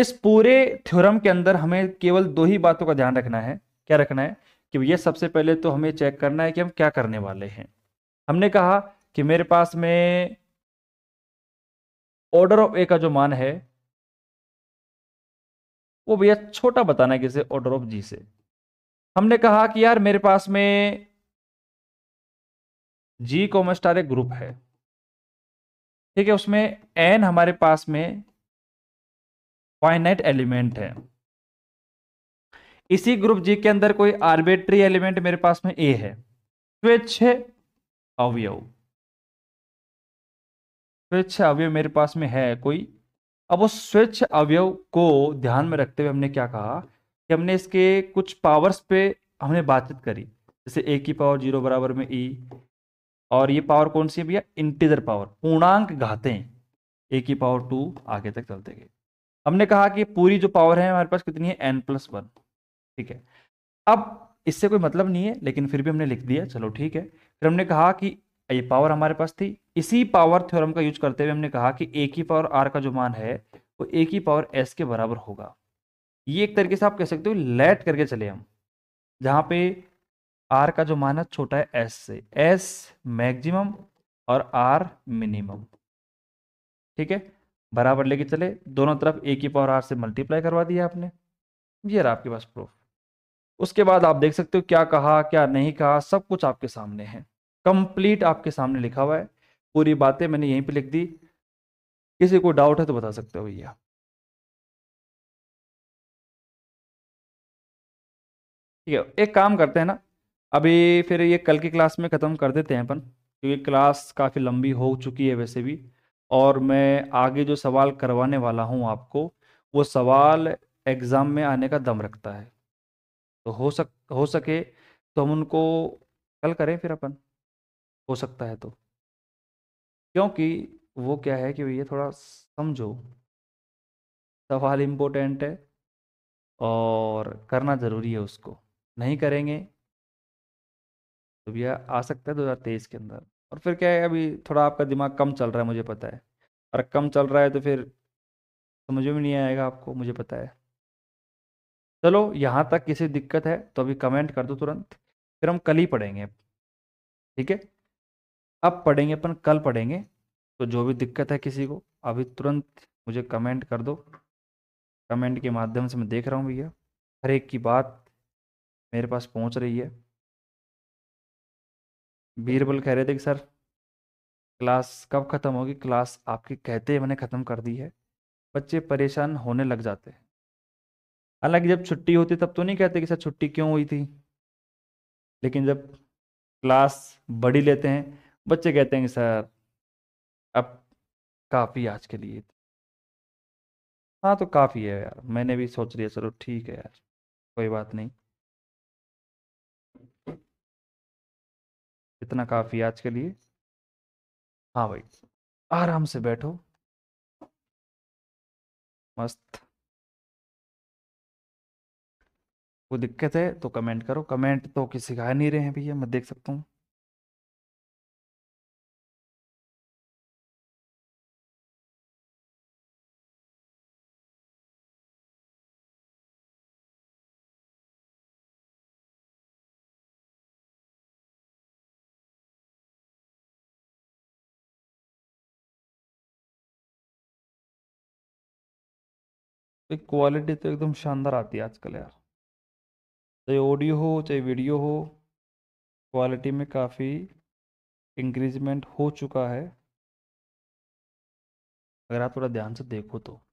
इस पूरे थ्योरम के अंदर हमें केवल दो ही बातों का ध्यान रखना है क्या रखना है कि भैया सबसे पहले तो हमें चेक करना है कि हम क्या करने वाले हैं हमने कहा कि मेरे पास में ऑर्डर ऑफ ए का जो मान है वो भैया छोटा बताना है किसे ऑर्डर ऑफ जी से हमने कहा कि यार मेरे पास में जी कॉमर्स स्टार एक ग्रुप है ठीक है उसमें एन हमारे पास में फाइनाइट एलिमेंट है इसी ग्रुप जी के अंदर कोई आर्बिट्री एलिमेंट मेरे पास में ए है स्वेच्छ अवयव स्वेच्छ अवयव मेरे पास में है कोई अब उस स्वेच्छ अवयव को ध्यान में रखते हुए हमने क्या कहा कि हमने इसके कुछ पावर्स पे हमने बातचीत करी जैसे ए की पावर जीरो बराबर में ई e, और ये पावर कौन सी है भैया इंटीजर पावर पूर्णांक घातें ए की पावर टू आगे तक चलते गए हमने कहा कि पूरी जो पावर है हमारे पास कितनी है एन प्लस वन ठीक है अब इससे कोई मतलब नहीं है लेकिन फिर भी हमने लिख दिया चलो ठीक है फिर हमने कहा कि ये पावर हमारे पास थी इसी पावर थ्योरम का यूज करते हुए हमने कहा कि ए की पावर आर का जो मान है वो ए की पावर एस के बराबर होगा ये एक तरीके से आप कह सकते हो लेट करके चले हम जहाँ पे आर का जो माना छोटा है एस से एस मैक्सिमम और आर मिनिमम ठीक है बराबर लेके चले दोनों तरफ ए की पावर आर से मल्टीप्लाई करवा दिया आपने ये रहा आपके पास प्रूफ उसके बाद आप देख सकते हो क्या कहा क्या नहीं कहा सब कुछ आपके सामने है कंप्लीट आपके सामने लिखा हुआ है पूरी बातें मैंने यहीं पे लिख दी किसी को डाउट है तो बता सकते हो भैया ठीक है एक काम करते हैं ना अभी फिर ये कल की क्लास में ख़त्म कर देते हैं अपन क्योंकि क्लास काफ़ी लंबी हो चुकी है वैसे भी और मैं आगे जो सवाल करवाने वाला हूँ आपको वो सवाल एग्ज़ाम में आने का दम रखता है तो हो सक हो सके तो हम उनको कल करें फिर अपन हो सकता है तो क्योंकि वो क्या है कि भैया थोड़ा समझो सवाल इम्पोर्टेंट है और करना ज़रूरी है उसको नहीं करेंगे तो भैया आ सकता है तेईस के अंदर और फिर क्या है अभी थोड़ा आपका दिमाग कम चल रहा है मुझे पता है और कम चल रहा है तो फिर समझ में नहीं आएगा आपको मुझे पता है चलो यहाँ तक किसी दिक्कत है तो अभी कमेंट कर दो तुरंत फिर हम कल ही पढ़ेंगे ठीक है अब पढ़ेंगे अपन कल पढ़ेंगे तो जो भी दिक्कत है किसी को अभी तुरंत मुझे कमेंट कर दो कमेंट के माध्यम से मैं देख रहा हूँ भैया हर एक की बात मेरे पास पहुँच रही है बीरबल कह रहे थे कि सर क्लास कब ख़त्म होगी क्लास आपके कहते ही मैंने ख़त्म कर दी है बच्चे परेशान होने लग जाते हैं हालांकि जब छुट्टी होती तब तो नहीं कहते कि सर छुट्टी क्यों हुई थी लेकिन जब क्लास बड़ी लेते हैं बच्चे कहते हैं कि सर अब काफ़ी आज के लिए हाँ तो काफ़ी है यार मैंने भी सोच लिया चलो ठीक है यार कोई बात नहीं इतना काफ़ी आज के लिए हाँ भाई आराम से बैठो मस्त कोई दिक्कत है तो कमेंट करो कमेंट तो किसी का नहीं रहे हैं भैया मैं देख सकता हूँ उसकी क्वालिटी तो एकदम शानदार आती है आजकल यार चाहे ऑडियो हो चाहे वीडियो हो क्वालिटी में काफ़ी इंक्रीजमेंट हो चुका है अगर आप थोड़ा ध्यान से देखो तो